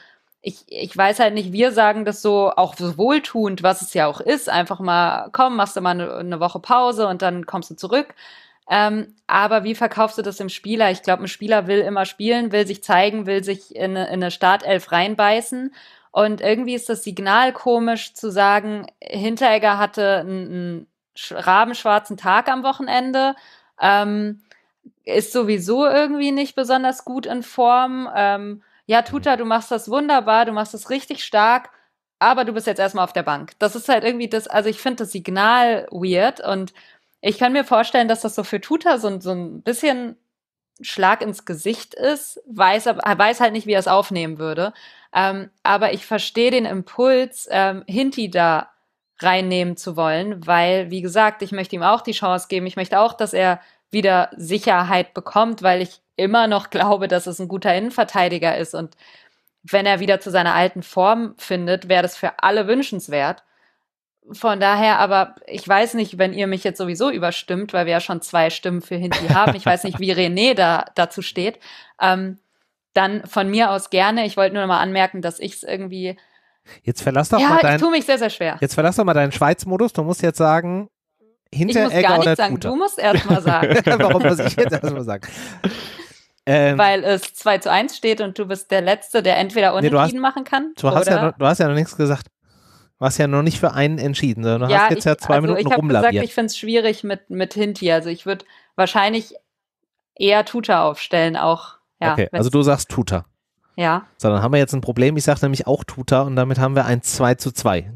ich, ich weiß halt nicht, wir sagen das so auch so wohltuend, was es ja auch ist, einfach mal, komm, machst du mal eine, eine Woche Pause und dann kommst du zurück. Ähm, aber wie verkaufst du das dem Spieler? Ich glaube, ein Spieler will immer spielen, will sich zeigen, will sich in eine, in eine Startelf reinbeißen. Und irgendwie ist das Signal komisch zu sagen, Hinteregger hatte einen, einen rabenschwarzen Tag am Wochenende, ähm, ist sowieso irgendwie nicht besonders gut in Form. Ähm, ja, Tuta, du machst das wunderbar, du machst das richtig stark, aber du bist jetzt erstmal auf der Bank. Das ist halt irgendwie das, also ich finde das Signal weird und ich kann mir vorstellen, dass das so für Tuta so, so ein bisschen Schlag ins Gesicht ist, weiß, weiß halt nicht, wie er es aufnehmen würde. Ähm, aber ich verstehe den Impuls, ähm, Hinti da reinnehmen zu wollen, weil, wie gesagt, ich möchte ihm auch die Chance geben. Ich möchte auch, dass er wieder Sicherheit bekommt, weil ich immer noch glaube, dass es ein guter Innenverteidiger ist. Und wenn er wieder zu seiner alten Form findet, wäre das für alle wünschenswert. Von daher, aber ich weiß nicht, wenn ihr mich jetzt sowieso überstimmt, weil wir ja schon zwei Stimmen für Hinti haben, ich weiß nicht, wie René da dazu steht, ähm, dann von mir aus gerne. Ich wollte nur noch mal anmerken, dass ich es irgendwie Jetzt verlass doch ja, mal deinen. Ja, Ich tue mich sehr, sehr schwer. Jetzt verlass doch mal deinen Schweiz-Modus. Du musst jetzt sagen, Hinteregger ich muss gar nicht sagen, du musst erstmal sagen. Warum muss ich jetzt erstmal sagen? Ähm, Weil es 2 zu 1 steht und du bist der Letzte, der entweder unentschieden nee, hast, machen kann. Du hast, ja, du hast ja noch nichts gesagt. Du hast ja noch nicht für einen entschieden, sondern du ja, hast jetzt ich, ja zwei also Minuten ich rumlaviert. Gesagt, ich finde es schwierig mit, mit Hinti. Also ich würde wahrscheinlich eher Tuta aufstellen, auch. Ja, okay, also du sagst Tuta. Ja. So, dann haben wir jetzt ein Problem. Ich sage nämlich auch Tuta und damit haben wir ein 2 zu 2.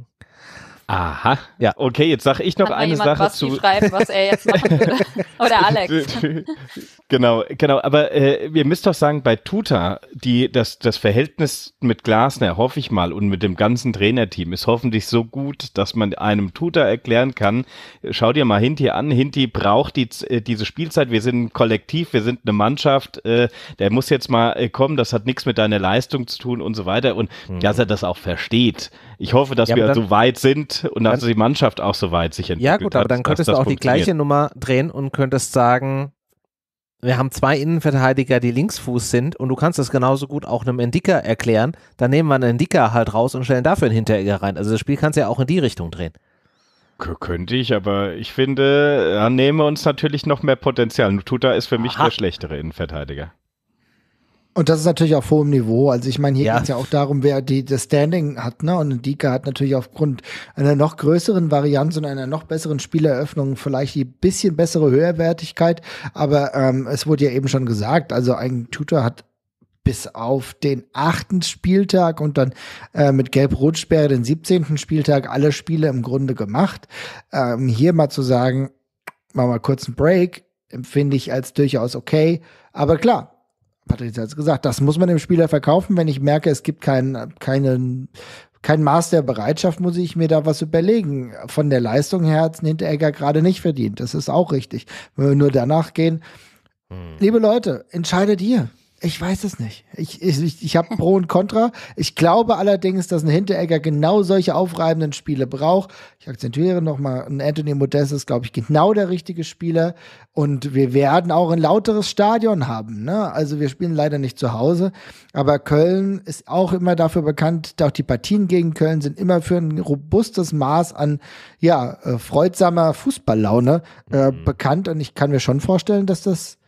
Aha. Ja. Okay, jetzt sage ich noch Hat eine Sache Basti zu. Schreiben, was er jetzt machen würde. Oder Alex. genau, genau. Aber äh, ihr müsst doch sagen, bei Tuta, die das das Verhältnis mit Glasner hoffe ich mal und mit dem ganzen Trainerteam ist hoffentlich so gut, dass man einem Tuta erklären kann: Schau dir mal Hinti an. Hinti braucht die, äh, diese Spielzeit. Wir sind ein Kollektiv, wir sind eine Mannschaft. Äh, der muss jetzt mal äh, kommen. Das hat nichts mit deiner Leistung zu tun und so weiter. Und mhm. dass er das auch versteht. Ich hoffe, dass ja, wir so weit sind, entwickelt und dann, also die Mannschaft auch so weit sich entwickelt. Ja, gut, aber dann könntest du auch die gleiche Nummer drehen und könntest sagen, wir haben zwei Innenverteidiger, die Linksfuß sind und du kannst das genauso gut auch einem Endicker erklären. Dann nehmen wir einen Endicker halt raus und stellen dafür einen Hinteregger rein. Also das Spiel kannst du ja auch in die Richtung drehen. könnte ich, aber ich finde, dann nehmen wir uns natürlich noch mehr Potenzial. Tuta ist für mich Aha. der schlechtere Innenverteidiger. Und das ist natürlich auf hohem Niveau. Also ich meine, hier ja. geht es ja auch darum, wer die, das Standing hat, ne? Und Dika hat natürlich aufgrund einer noch größeren Varianz und einer noch besseren Spieleröffnung vielleicht die bisschen bessere Höherwertigkeit. Aber ähm, es wurde ja eben schon gesagt, also ein Tutor hat bis auf den achten Spieltag und dann äh, mit Gelb-Rot-Sperre den 17. Spieltag alle Spiele im Grunde gemacht. Ähm, hier mal zu sagen, machen wir mal kurz einen Break, empfinde ich als durchaus okay. Aber klar, Patrick hat gesagt, das muss man dem Spieler verkaufen. Wenn ich merke, es gibt keinen, keinen kein Maß der Bereitschaft, muss ich mir da was überlegen. Von der Leistung her hat Hinteregger gerade nicht verdient. Das ist auch richtig. Wenn wir nur danach gehen, hm. liebe Leute, entscheidet ihr. Ich weiß es nicht. Ich, ich, ich habe Pro und Contra. Ich glaube allerdings, dass ein Hinteregger genau solche aufreibenden Spiele braucht. Ich akzentuiere nochmal, ein Anthony Modest ist, glaube ich, genau der richtige Spieler. Und wir werden auch ein lauteres Stadion haben. Ne? Also wir spielen leider nicht zu Hause. Aber Köln ist auch immer dafür bekannt, auch die Partien gegen Köln sind immer für ein robustes Maß an ja, äh, freudsamer Fußballlaune äh, mhm. bekannt. Und ich kann mir schon vorstellen, dass das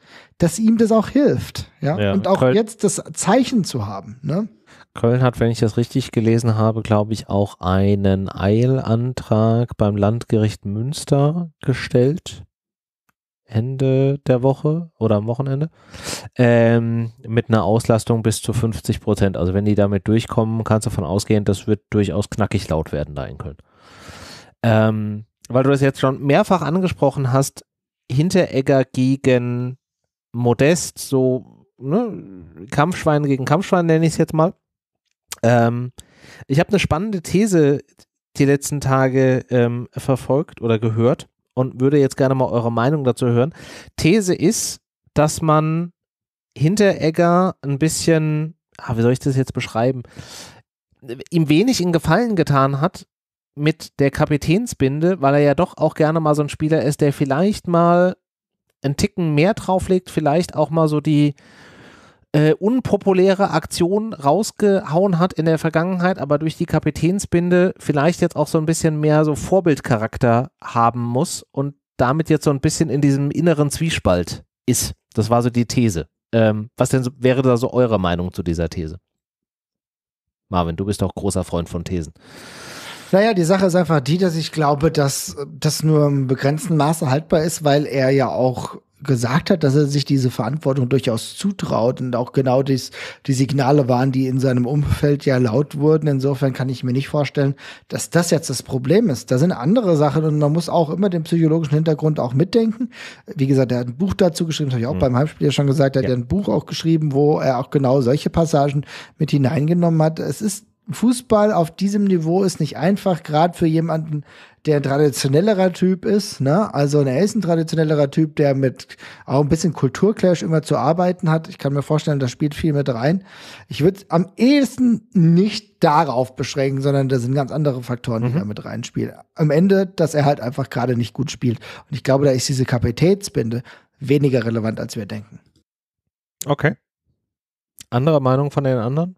dass ihm das auch hilft. Ja? ja und auch Köln, jetzt das Zeichen zu haben. Ne? Köln hat, wenn ich das richtig gelesen habe, glaube ich, auch einen Eilantrag beim Landgericht Münster gestellt. Ende der Woche oder am Wochenende ähm, mit einer Auslastung bis zu 50 Prozent. Also wenn die damit durchkommen, kannst du davon ausgehen, das wird durchaus knackig laut werden da in Köln. Ähm, weil du das jetzt schon mehrfach angesprochen hast, Hinteregger gegen modest, so ne, Kampfschwein gegen Kampfschwein nenne ich es jetzt mal. Ähm, ich habe eine spannende These die letzten Tage ähm, verfolgt oder gehört und würde jetzt gerne mal eure Meinung dazu hören. These ist, dass man Hinteregger ein bisschen, ah, wie soll ich das jetzt beschreiben, ihm wenig in Gefallen getan hat mit der Kapitänsbinde, weil er ja doch auch gerne mal so ein Spieler ist, der vielleicht mal einen Ticken mehr drauflegt, vielleicht auch mal so die äh, unpopuläre Aktion rausgehauen hat in der Vergangenheit, aber durch die Kapitänsbinde vielleicht jetzt auch so ein bisschen mehr so Vorbildcharakter haben muss und damit jetzt so ein bisschen in diesem inneren Zwiespalt ist. Das war so die These. Ähm, was denn so, wäre da so eure Meinung zu dieser These? Marvin, du bist doch großer Freund von Thesen. Naja, die Sache ist einfach die, dass ich glaube, dass das nur im begrenzten Maße haltbar ist, weil er ja auch gesagt hat, dass er sich diese Verantwortung durchaus zutraut und auch genau dies, die Signale waren, die in seinem Umfeld ja laut wurden. Insofern kann ich mir nicht vorstellen, dass das jetzt das Problem ist. Da sind andere Sachen und man muss auch immer den psychologischen Hintergrund auch mitdenken. Wie gesagt, er hat ein Buch dazu geschrieben, das habe ich auch mhm. beim Heimspiel ja schon gesagt, er hat ja. ein Buch auch geschrieben, wo er auch genau solche Passagen mit hineingenommen hat. Es ist Fußball auf diesem Niveau ist nicht einfach, gerade für jemanden, der ein traditionellerer Typ ist. Ne? Also ne, er ist ein traditionellerer Typ, der mit auch ein bisschen Kulturclash immer zu arbeiten hat. Ich kann mir vorstellen, das spielt viel mit rein. Ich würde es am ehesten nicht darauf beschränken, sondern da sind ganz andere Faktoren, die mhm. da mit reinspielen. Am Ende, dass er halt einfach gerade nicht gut spielt. Und ich glaube, da ist diese Kapitätsbinde weniger relevant, als wir denken. Okay. Andere Meinung von den anderen?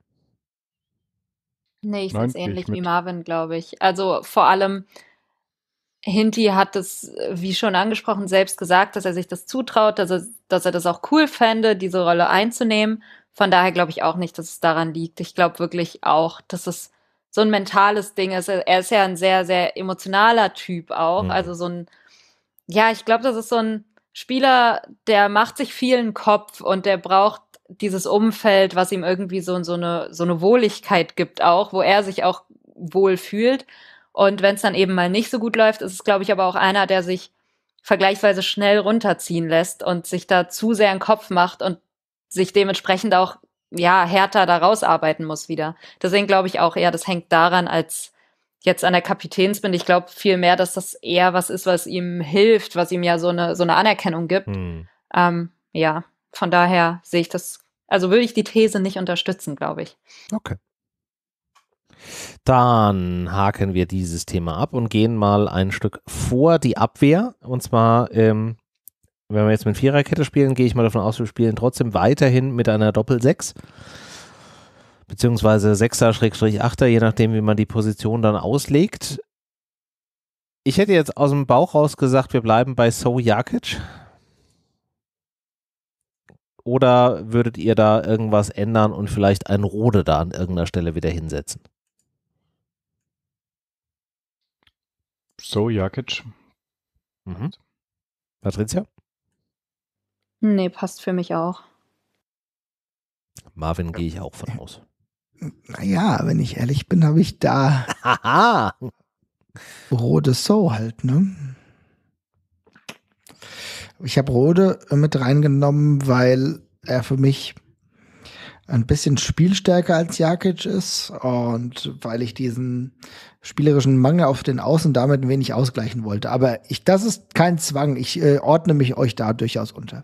Nee, ich finde es ähnlich wie Marvin, glaube ich. Also vor allem, Hinti hat es, wie schon angesprochen, selbst gesagt, dass er sich das zutraut, dass er, dass er das auch cool fände, diese Rolle einzunehmen. Von daher glaube ich auch nicht, dass es daran liegt. Ich glaube wirklich auch, dass es so ein mentales Ding ist. Er ist ja ein sehr, sehr emotionaler Typ auch. Mhm. Also so ein, ja, ich glaube, das ist so ein Spieler, der macht sich vielen Kopf und der braucht dieses Umfeld, was ihm irgendwie so, so, eine, so eine Wohligkeit gibt, auch, wo er sich auch wohl fühlt. Und wenn es dann eben mal nicht so gut läuft, ist es, glaube ich, aber auch einer, der sich vergleichsweise schnell runterziehen lässt und sich da zu sehr einen Kopf macht und sich dementsprechend auch ja härter da rausarbeiten muss wieder. Deswegen glaube ich auch eher, das hängt daran, als jetzt an der Kapitänsbinde. Ich glaube viel mehr, dass das eher was ist, was ihm hilft, was ihm ja so eine, so eine Anerkennung gibt. Hm. Ähm, ja von daher sehe ich das, also würde ich die These nicht unterstützen, glaube ich. Okay. Dann haken wir dieses Thema ab und gehen mal ein Stück vor die Abwehr. Und zwar, ähm, wenn wir jetzt mit Viererkette spielen, gehe ich mal davon aus, wir spielen trotzdem weiterhin mit einer Doppel-Sechs. Beziehungsweise Sechser-Achter, je nachdem, wie man die Position dann auslegt. Ich hätte jetzt aus dem Bauch raus gesagt, wir bleiben bei So Jakic. Oder würdet ihr da irgendwas ändern und vielleicht ein Rode da an irgendeiner Stelle wieder hinsetzen? So, Jakic. Mhm. Patricia? Nee, passt für mich auch. Marvin gehe ich auch von aus. Naja, wenn ich ehrlich bin, habe ich da Rode So halt, ne? Ich habe Rode äh, mit reingenommen, weil er für mich ein bisschen spielstärker als Jakic ist und weil ich diesen spielerischen Mangel auf den Außen damit ein wenig ausgleichen wollte. Aber ich, das ist kein Zwang. Ich äh, ordne mich euch da durchaus unter.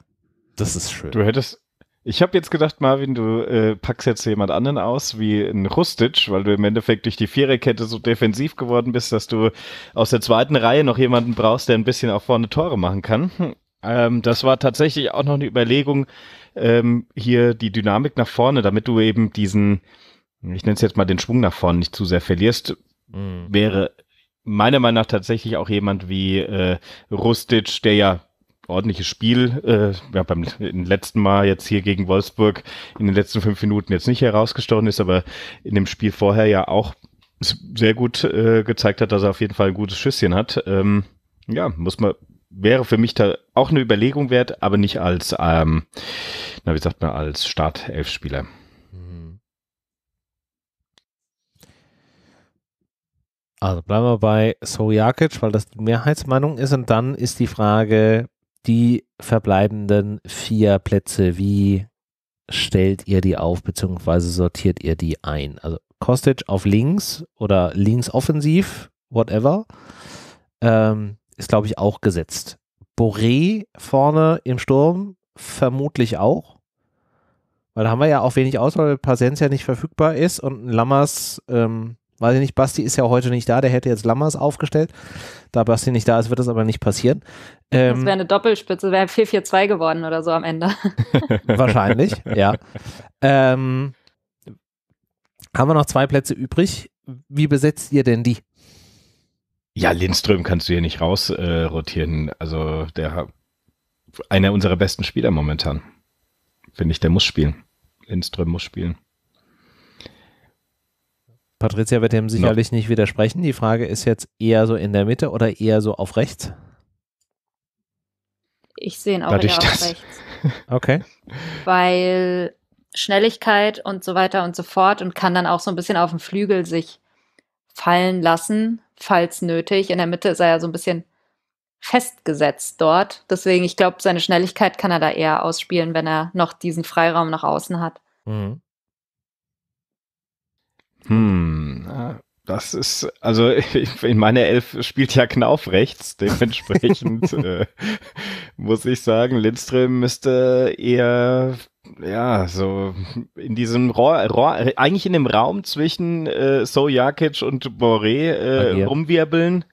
Das ist schön. Du hättest, ich habe jetzt gedacht, Marvin, du äh, packst jetzt jemand anderen aus wie ein Rustic, weil du im Endeffekt durch die Viererkette so defensiv geworden bist, dass du aus der zweiten Reihe noch jemanden brauchst, der ein bisschen auch vorne Tore machen kann. Hm. Ähm, das war tatsächlich auch noch eine Überlegung, ähm, hier die Dynamik nach vorne, damit du eben diesen, ich nenne es jetzt mal den Schwung nach vorne nicht zu sehr verlierst, mhm. wäre meiner Meinung nach tatsächlich auch jemand wie äh, Rustic, der ja ordentliches Spiel, äh, ja, beim letzten Mal jetzt hier gegen Wolfsburg in den letzten fünf Minuten jetzt nicht herausgestochen ist, aber in dem Spiel vorher ja auch sehr gut äh, gezeigt hat, dass er auf jeden Fall ein gutes Schüsschen hat. Ähm, ja, muss man wäre für mich da auch eine Überlegung wert, aber nicht als, ähm, na, wie sagt man, als Startelfspieler. Mhm. Also bleiben wir bei Sorjakic, weil das die Mehrheitsmeinung ist. Und dann ist die Frage, die verbleibenden vier Plätze, wie stellt ihr die auf, beziehungsweise sortiert ihr die ein? Also Kostic auf links oder links offensiv, whatever. Ähm, ist, glaube ich, auch gesetzt. Boré vorne im Sturm vermutlich auch. Weil da haben wir ja auch wenig Auswahl, weil Pasenz ja nicht verfügbar ist und Lammers, ähm, weiß ich nicht, Basti ist ja heute nicht da, der hätte jetzt Lammers aufgestellt. Da Basti nicht da ist, wird das aber nicht passieren. Ähm, das wäre eine Doppelspitze, wäre 4-4-2 geworden oder so am Ende. wahrscheinlich, ja. Ähm, haben wir noch zwei Plätze übrig? Wie besetzt ihr denn die? Ja, Lindström kannst du hier nicht rausrotieren. Äh, also der einer unserer besten Spieler momentan. Finde ich, der muss spielen. Lindström muss spielen. Patricia wird dem sicherlich no. nicht widersprechen. Die Frage ist jetzt eher so in der Mitte oder eher so auf rechts? Ich sehe ihn auch Dadurch eher das. auf rechts. Okay. Weil Schnelligkeit und so weiter und so fort und kann dann auch so ein bisschen auf dem Flügel sich fallen lassen, falls nötig. In der Mitte ist er ja so ein bisschen festgesetzt dort. Deswegen, ich glaube, seine Schnelligkeit kann er da eher ausspielen, wenn er noch diesen Freiraum nach außen hat. Mhm. Hm, das ist, also in meiner Elf spielt ja Knauf rechts, dementsprechend äh, muss ich sagen, Lindström müsste eher ja, so in diesem Rohr, Rohr, eigentlich in dem Raum zwischen äh, So Jakic und Boré äh, rumwirbeln.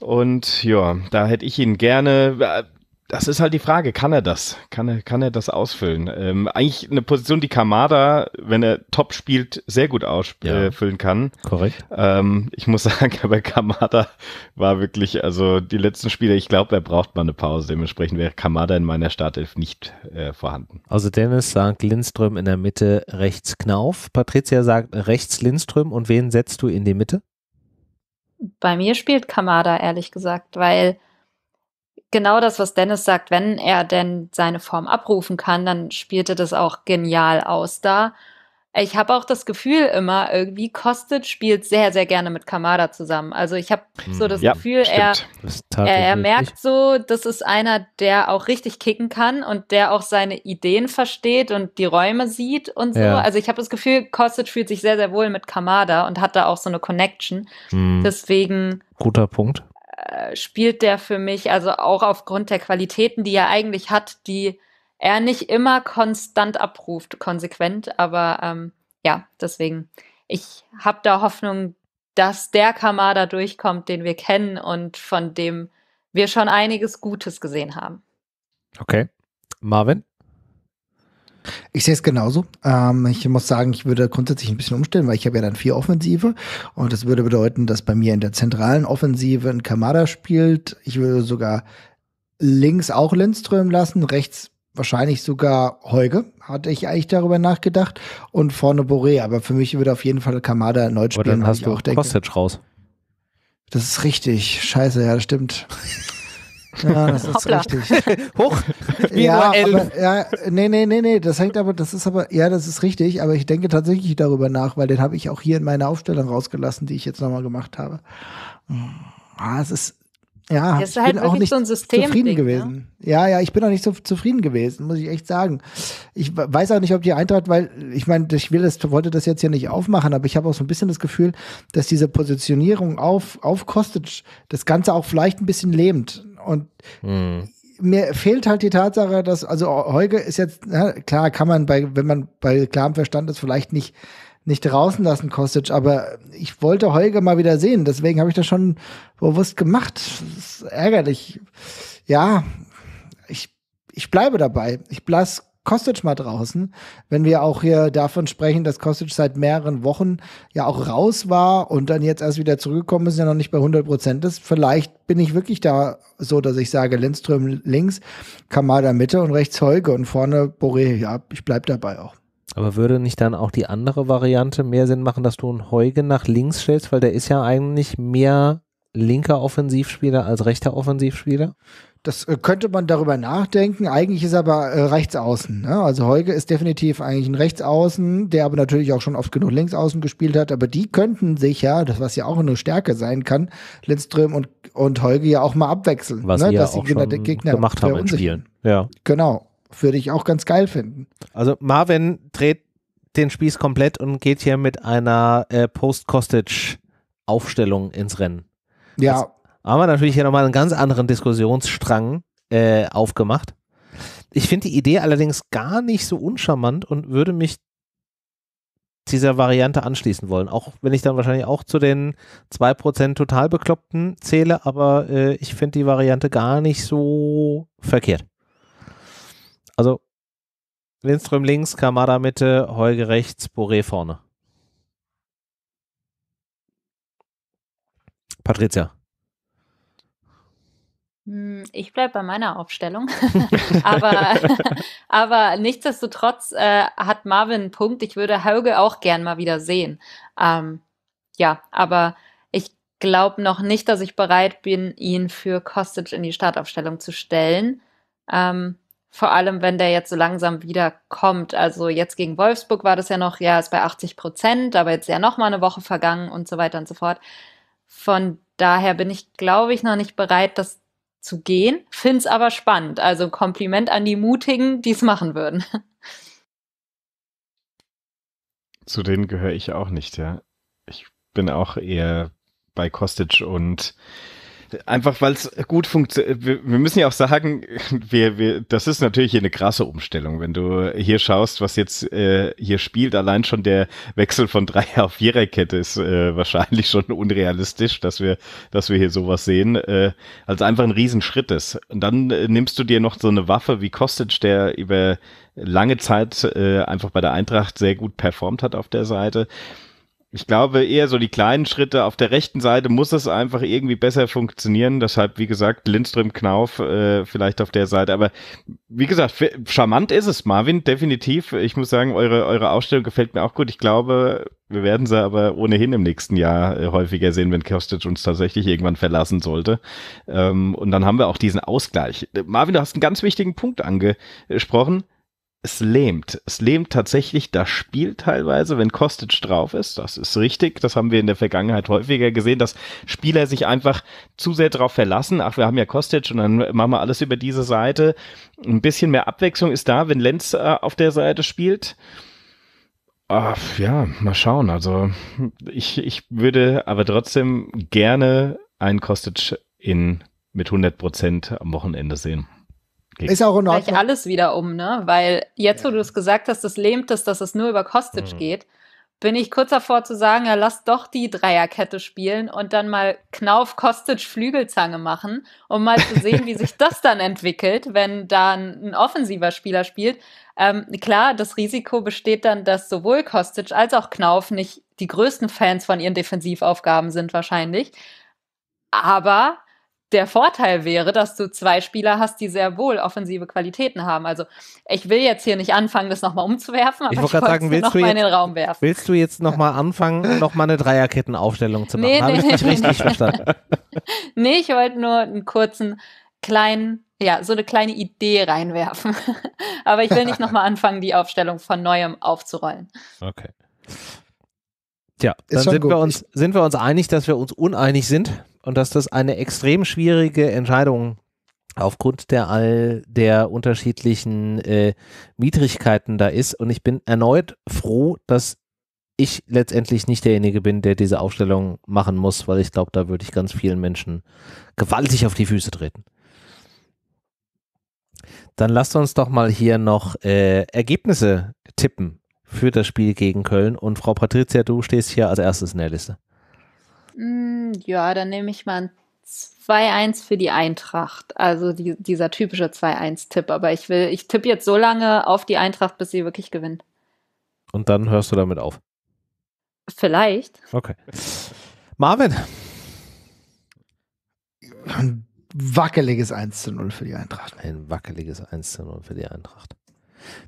Und ja, da hätte ich ihn gerne. Äh, das ist halt die Frage, kann er das? Kann er, kann er das ausfüllen? Ähm, eigentlich eine Position, die Kamada, wenn er top spielt, sehr gut ausfüllen ja. kann. Korrekt. Ähm, ich muss sagen, aber Kamada war wirklich, also die letzten Spiele, ich glaube, er braucht mal eine Pause. Dementsprechend wäre Kamada in meiner Startelf nicht äh, vorhanden. Also Dennis sagt Lindström in der Mitte, rechts Knauf. Patricia sagt rechts Lindström und wen setzt du in die Mitte? Bei mir spielt Kamada, ehrlich gesagt, weil genau das, was Dennis sagt, wenn er denn seine Form abrufen kann, dann spielt er das auch genial aus da. Ich habe auch das Gefühl immer, irgendwie Kostet spielt sehr, sehr gerne mit Kamada zusammen. Also ich habe so hm, das ja, Gefühl, er, das er, er merkt so, das ist einer, der auch richtig kicken kann und der auch seine Ideen versteht und die Räume sieht und so. Ja. Also ich habe das Gefühl, Kostet fühlt sich sehr, sehr wohl mit Kamada und hat da auch so eine Connection. Mhm. Deswegen. Guter Punkt. Äh, spielt der für mich, also auch aufgrund der Qualitäten, die er eigentlich hat, die er nicht immer konstant abruft, konsequent. Aber ähm, ja, deswegen, ich habe da Hoffnung, dass der Kamada durchkommt, den wir kennen und von dem wir schon einiges Gutes gesehen haben. Okay. Marvin? Ich sehe es genauso. Ähm, ich muss sagen, ich würde grundsätzlich ein bisschen umstellen, weil ich habe ja dann vier Offensive und das würde bedeuten, dass bei mir in der zentralen Offensive ein Kamada spielt. Ich würde sogar links auch Lindström lassen, rechts wahrscheinlich sogar Heuge, hatte ich eigentlich darüber nachgedacht und vorne Boré, aber für mich würde auf jeden Fall Kamada erneut spielen. Aber dann hast du auch Kostic raus. Das ist richtig. Scheiße, ja, das stimmt. Ja, das ist Hoppla. richtig. Hoch. ja, aber, ja, nee, nee, nee, nee, das hängt aber, das ist aber, ja, das ist richtig, aber ich denke tatsächlich darüber nach, weil den habe ich auch hier in meiner Aufstellung rausgelassen, die ich jetzt nochmal gemacht habe. Hm, ah, es ist, ja, das ist ich halt auch nicht so ein System zufrieden Ding, ne? gewesen. Ne? Ja, ja, ich bin auch nicht so zufrieden gewesen, muss ich echt sagen. Ich weiß auch nicht, ob die Eintracht, weil ich meine, ich will das, wollte das jetzt ja nicht aufmachen, aber ich habe auch so ein bisschen das Gefühl, dass diese Positionierung auf, auf Kostic das Ganze auch vielleicht ein bisschen lähmt. Und mhm. mir fehlt halt die Tatsache, dass, also Heuge ist jetzt, na, ne, klar kann man bei, wenn man bei klarem Verstand ist, vielleicht nicht nicht draußen lassen, Kostic, aber ich wollte Heuge mal wieder sehen, deswegen habe ich das schon bewusst gemacht. Das ist ärgerlich. Ja, ich, ich bleibe dabei. Ich blass Kostic mal draußen, wenn wir auch hier davon sprechen, dass Kostic seit mehreren Wochen ja auch raus war und dann jetzt erst wieder zurückgekommen ist, ja noch nicht bei 100 Prozent ist. Vielleicht bin ich wirklich da so, dass ich sage, Lindström links, Kamada Mitte und rechts Holge und vorne Boré. Ja, ich bleibe dabei auch. Aber würde nicht dann auch die andere Variante mehr Sinn machen, dass du einen Heuge nach links stellst, weil der ist ja eigentlich mehr linker Offensivspieler als rechter Offensivspieler? Das äh, könnte man darüber nachdenken. Eigentlich ist er aber äh, Rechtsaußen. Ne? Also Heuge ist definitiv eigentlich ein Rechtsaußen, der aber natürlich auch schon oft genug Linksaußen gespielt hat. Aber die könnten sich ja, das was ja auch eine Stärke sein kann, Lindström und, und Heuge ja auch mal abwechseln. Was ne? sie Dass ja auch schon Gegner gemacht haben in Spielen. Ja. Genau. Würde ich auch ganz geil finden. Also Marvin dreht den Spieß komplett und geht hier mit einer äh, Post-Costage-Aufstellung ins Rennen. Ja, haben wir natürlich hier nochmal einen ganz anderen Diskussionsstrang äh, aufgemacht. Ich finde die Idee allerdings gar nicht so uncharmant und würde mich dieser Variante anschließen wollen. Auch wenn ich dann wahrscheinlich auch zu den 2% total Bekloppten zähle, aber äh, ich finde die Variante gar nicht so verkehrt. Also Lindström links, Kamada Mitte, Heuge rechts, Boré vorne. Patricia. Hm, ich bleibe bei meiner Aufstellung. aber, aber nichtsdestotrotz äh, hat Marvin einen Punkt. Ich würde Hauge auch gern mal wieder sehen. Ähm, ja, aber ich glaube noch nicht, dass ich bereit bin, ihn für Kostic in die Startaufstellung zu stellen. Ähm, vor allem, wenn der jetzt so langsam wieder kommt. Also jetzt gegen Wolfsburg war das ja noch, ja, ist bei 80 Prozent, aber jetzt ist ja noch mal eine Woche vergangen und so weiter und so fort. Von daher bin ich, glaube ich, noch nicht bereit, dass zu gehen. Finde es aber spannend. Also Kompliment an die Mutigen, die es machen würden. Zu denen gehöre ich auch nicht, ja. Ich bin auch eher bei Kostic und Einfach weil es gut funktioniert. Wir wir müssen ja auch sagen, wir, wir, das ist natürlich hier eine krasse Umstellung, wenn du hier schaust, was jetzt äh, hier spielt. Allein schon der Wechsel von Dreier auf Viererkette ist äh, wahrscheinlich schon unrealistisch, dass wir, dass wir hier sowas sehen. Äh, also einfach ein Riesenschritt ist. Und dann äh, nimmst du dir noch so eine Waffe wie Kostic, der über lange Zeit äh, einfach bei der Eintracht sehr gut performt hat auf der Seite ich glaube eher so die kleinen Schritte. Auf der rechten Seite muss es einfach irgendwie besser funktionieren. Deshalb, wie gesagt, Lindström, Knauf äh, vielleicht auf der Seite. Aber wie gesagt, charmant ist es, Marvin, definitiv. Ich muss sagen, eure, eure Ausstellung gefällt mir auch gut. Ich glaube, wir werden sie aber ohnehin im nächsten Jahr äh, häufiger sehen, wenn Kostic uns tatsächlich irgendwann verlassen sollte. Ähm, und dann haben wir auch diesen Ausgleich. Marvin, du hast einen ganz wichtigen Punkt angesprochen es lähmt. Es lähmt tatsächlich das Spiel teilweise, wenn Kostic drauf ist. Das ist richtig. Das haben wir in der Vergangenheit häufiger gesehen, dass Spieler sich einfach zu sehr darauf verlassen. Ach, wir haben ja Kostic und dann machen wir alles über diese Seite. Ein bisschen mehr Abwechslung ist da, wenn Lenz äh, auf der Seite spielt. Ach, ja, mal schauen. Also ich, ich würde aber trotzdem gerne einen Kostic in mit 100 Prozent am Wochenende sehen. Geht. Ist auch in Ordnung. alles wieder um, ne? Weil jetzt, ja. wo du es gesagt hast, das lähmt es, dass es nur über Kostic mhm. geht, bin ich kurz davor zu sagen, ja, lass doch die Dreierkette spielen und dann mal Knauf, Kostic, Flügelzange machen, um mal zu sehen, wie sich das dann entwickelt, wenn da ein, ein offensiver Spieler spielt. Ähm, klar, das Risiko besteht dann, dass sowohl Kostic als auch Knauf nicht die größten Fans von ihren Defensivaufgaben sind wahrscheinlich. Aber der Vorteil wäre, dass du zwei Spieler hast, die sehr wohl offensive Qualitäten haben. Also ich will jetzt hier nicht anfangen, das nochmal umzuwerfen, aber ich, ich wollte sagen, willst du, jetzt, in den Raum werfen. willst du jetzt nochmal anfangen, nochmal eine Dreierkettenaufstellung zu machen? Nee, Habe nee, ich nee, richtig verstanden? nee, ich wollte nur einen kurzen, kleinen ja, so eine kleine Idee reinwerfen. Aber ich will nicht nochmal anfangen, die Aufstellung von neuem aufzurollen. Okay. Tja, dann sind wir, uns, sind wir uns einig, dass wir uns uneinig sind und dass das eine extrem schwierige Entscheidung aufgrund der all der unterschiedlichen äh, Widrigkeiten da ist. Und ich bin erneut froh, dass ich letztendlich nicht derjenige bin, der diese Aufstellung machen muss, weil ich glaube, da würde ich ganz vielen Menschen gewaltig auf die Füße treten. Dann lasst uns doch mal hier noch äh, Ergebnisse tippen für das Spiel gegen Köln. Und Frau Patricia, du stehst hier als erstes in der Liste. Mm, ja, dann nehme ich mal ein 2-1 für die Eintracht. Also die, dieser typische 2-1-Tipp. Aber ich will, ich tippe jetzt so lange auf die Eintracht, bis sie wirklich gewinnt. Und dann hörst du damit auf. Vielleicht. Okay. Marvin. Ein wackeliges 1 0 für die Eintracht. Ein wackeliges 1 0 für die Eintracht.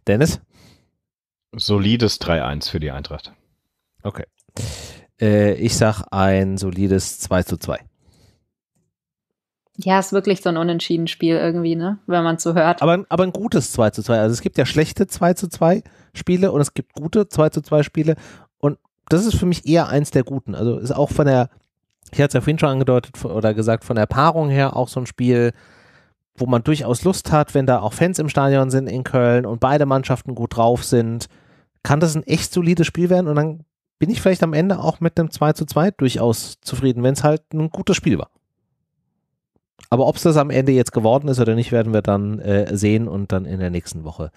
Dennis? Solides 3-1 für die Eintracht. Okay. Äh, ich sag ein solides 2 zu 2. Ja, ist wirklich so ein unentschieden Spiel irgendwie, ne? Wenn man so hört. Aber, aber ein gutes 2 zu 2. Also es gibt ja schlechte 2 zu 2 Spiele und es gibt gute 2 zu 2 Spiele. Und das ist für mich eher eins der guten. Also ist auch von der, ich hatte es ja vorhin schon angedeutet oder gesagt, von der Paarung her auch so ein Spiel, wo man durchaus Lust hat, wenn da auch Fans im Stadion sind in Köln und beide Mannschaften gut drauf sind, kann das ein echt solides Spiel werden und dann bin ich vielleicht am Ende auch mit einem 2 zu 2 durchaus zufrieden, wenn es halt ein gutes Spiel war. Aber ob es das am Ende jetzt geworden ist oder nicht, werden wir dann äh, sehen und dann in der nächsten Woche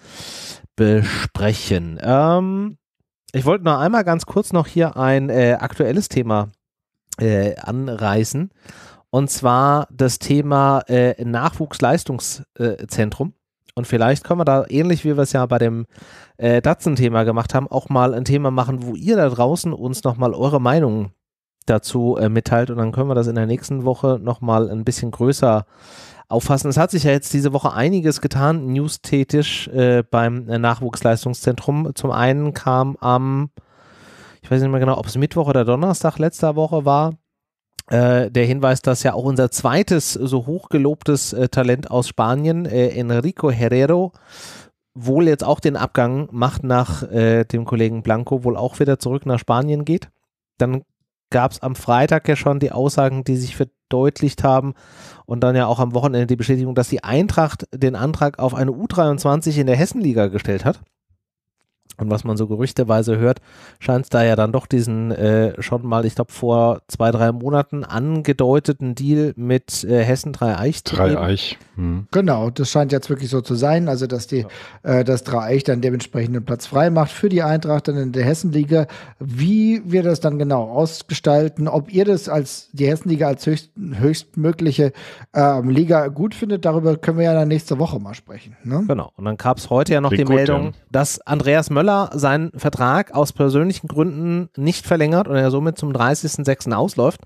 besprechen. Ähm, ich wollte nur einmal ganz kurz noch hier ein äh, aktuelles Thema äh, anreißen und zwar das Thema äh, Nachwuchsleistungszentrum. Äh, und vielleicht können wir da, ähnlich wie wir es ja bei dem äh, Datsen-Thema gemacht haben, auch mal ein Thema machen, wo ihr da draußen uns nochmal eure Meinung dazu äh, mitteilt. Und dann können wir das in der nächsten Woche nochmal ein bisschen größer auffassen. Es hat sich ja jetzt diese Woche einiges getan, newsthetisch äh, beim Nachwuchsleistungszentrum. Zum einen kam am, ich weiß nicht mehr genau, ob es Mittwoch oder Donnerstag letzter Woche war, äh, der Hinweis, dass ja auch unser zweites so hochgelobtes äh, Talent aus Spanien, äh, Enrico Herrero, wohl jetzt auch den Abgang macht nach äh, dem Kollegen Blanco, wohl auch wieder zurück nach Spanien geht. Dann gab es am Freitag ja schon die Aussagen, die sich verdeutlicht haben und dann ja auch am Wochenende die Bestätigung, dass die Eintracht den Antrag auf eine U23 in der Hessenliga gestellt hat. Und was man so gerüchteweise hört, scheint es da ja dann doch diesen äh, schon mal, ich glaube, vor zwei, drei Monaten angedeuteten Deal mit äh, Hessen 3 Eich zu 3 Eich. Hm. Genau, das scheint jetzt wirklich so zu sein, also dass die, ja. äh, dass 3 Eich dann dementsprechend einen Platz frei macht für die Eintracht dann in der Hessenliga. Wie wir das dann genau ausgestalten, ob ihr das als die Hessenliga als höchst, höchstmögliche ähm, Liga gut findet, darüber können wir ja dann nächste Woche mal sprechen. Ne? Genau, und dann gab es heute ja noch Klingt die gut, Meldung, ja. dass Andreas Möller Möller seinen Vertrag aus persönlichen Gründen nicht verlängert und er somit zum 30.06. ausläuft.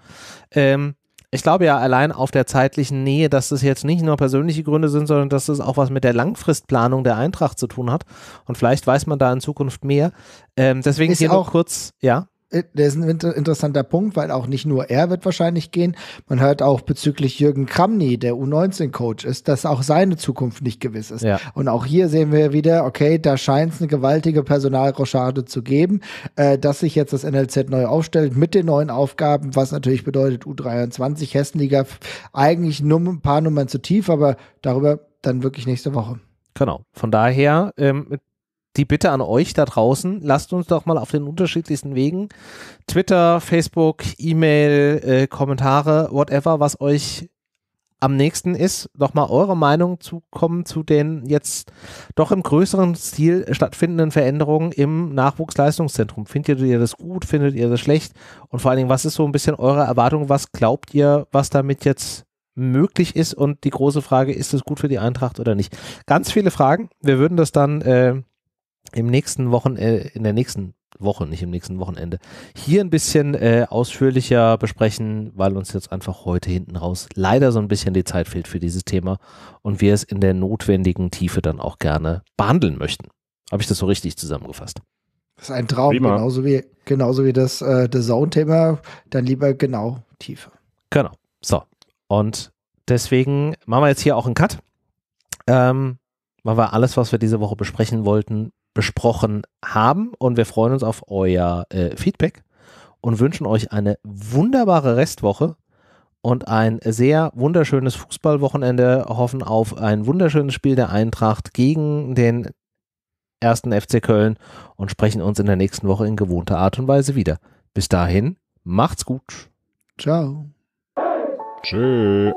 Ähm, ich glaube ja allein auf der zeitlichen Nähe, dass das jetzt nicht nur persönliche Gründe sind, sondern dass das auch was mit der Langfristplanung der Eintracht zu tun hat. Und vielleicht weiß man da in Zukunft mehr. Ähm, deswegen ist hier auch kurz, ja. Äh, der ist ein interessanter Punkt, weil auch nicht nur er wird wahrscheinlich gehen. Man hört auch bezüglich Jürgen Kramny, der U19-Coach ist, dass auch seine Zukunft nicht gewiss ist. Ja. Und auch hier sehen wir wieder, okay, da scheint es eine gewaltige Personalrochade zu geben, äh, dass sich jetzt das NLZ neu aufstellt mit den neuen Aufgaben, was natürlich bedeutet U23, Hessenliga, eigentlich nur ein paar Nummern zu tief, aber darüber dann wirklich nächste Woche. Genau. Von daher ähm, die Bitte an euch da draußen, lasst uns doch mal auf den unterschiedlichsten Wegen, Twitter, Facebook, E-Mail, äh, Kommentare, whatever, was euch am nächsten ist, doch mal eure Meinung zukommen zu den jetzt doch im größeren Stil stattfindenden Veränderungen im Nachwuchsleistungszentrum. Findet ihr das gut? Findet ihr das schlecht? Und vor allen Dingen, was ist so ein bisschen eure Erwartung? Was glaubt ihr, was damit jetzt möglich ist und die große Frage, ist es gut für die Eintracht oder nicht? Ganz viele Fragen. Wir würden das dann äh, im nächsten Wochenende, äh, in der nächsten Woche, nicht im nächsten Wochenende, hier ein bisschen äh, ausführlicher besprechen, weil uns jetzt einfach heute hinten raus leider so ein bisschen die Zeit fehlt für dieses Thema und wir es in der notwendigen Tiefe dann auch gerne behandeln möchten. Habe ich das so richtig zusammengefasst? Das ist ein Traum, genauso wie, genauso wie das äh, The Zone-Thema, dann lieber genau tiefer. Genau. So. Und deswegen machen wir jetzt hier auch einen Cut. Ähm, machen wir alles, was wir diese Woche besprechen wollten, besprochen haben. Und wir freuen uns auf euer äh, Feedback und wünschen euch eine wunderbare Restwoche und ein sehr wunderschönes Fußballwochenende. Hoffen auf ein wunderschönes Spiel der Eintracht gegen den ersten FC Köln und sprechen uns in der nächsten Woche in gewohnter Art und Weise wieder. Bis dahin, macht's gut. Ciao. Tschüss.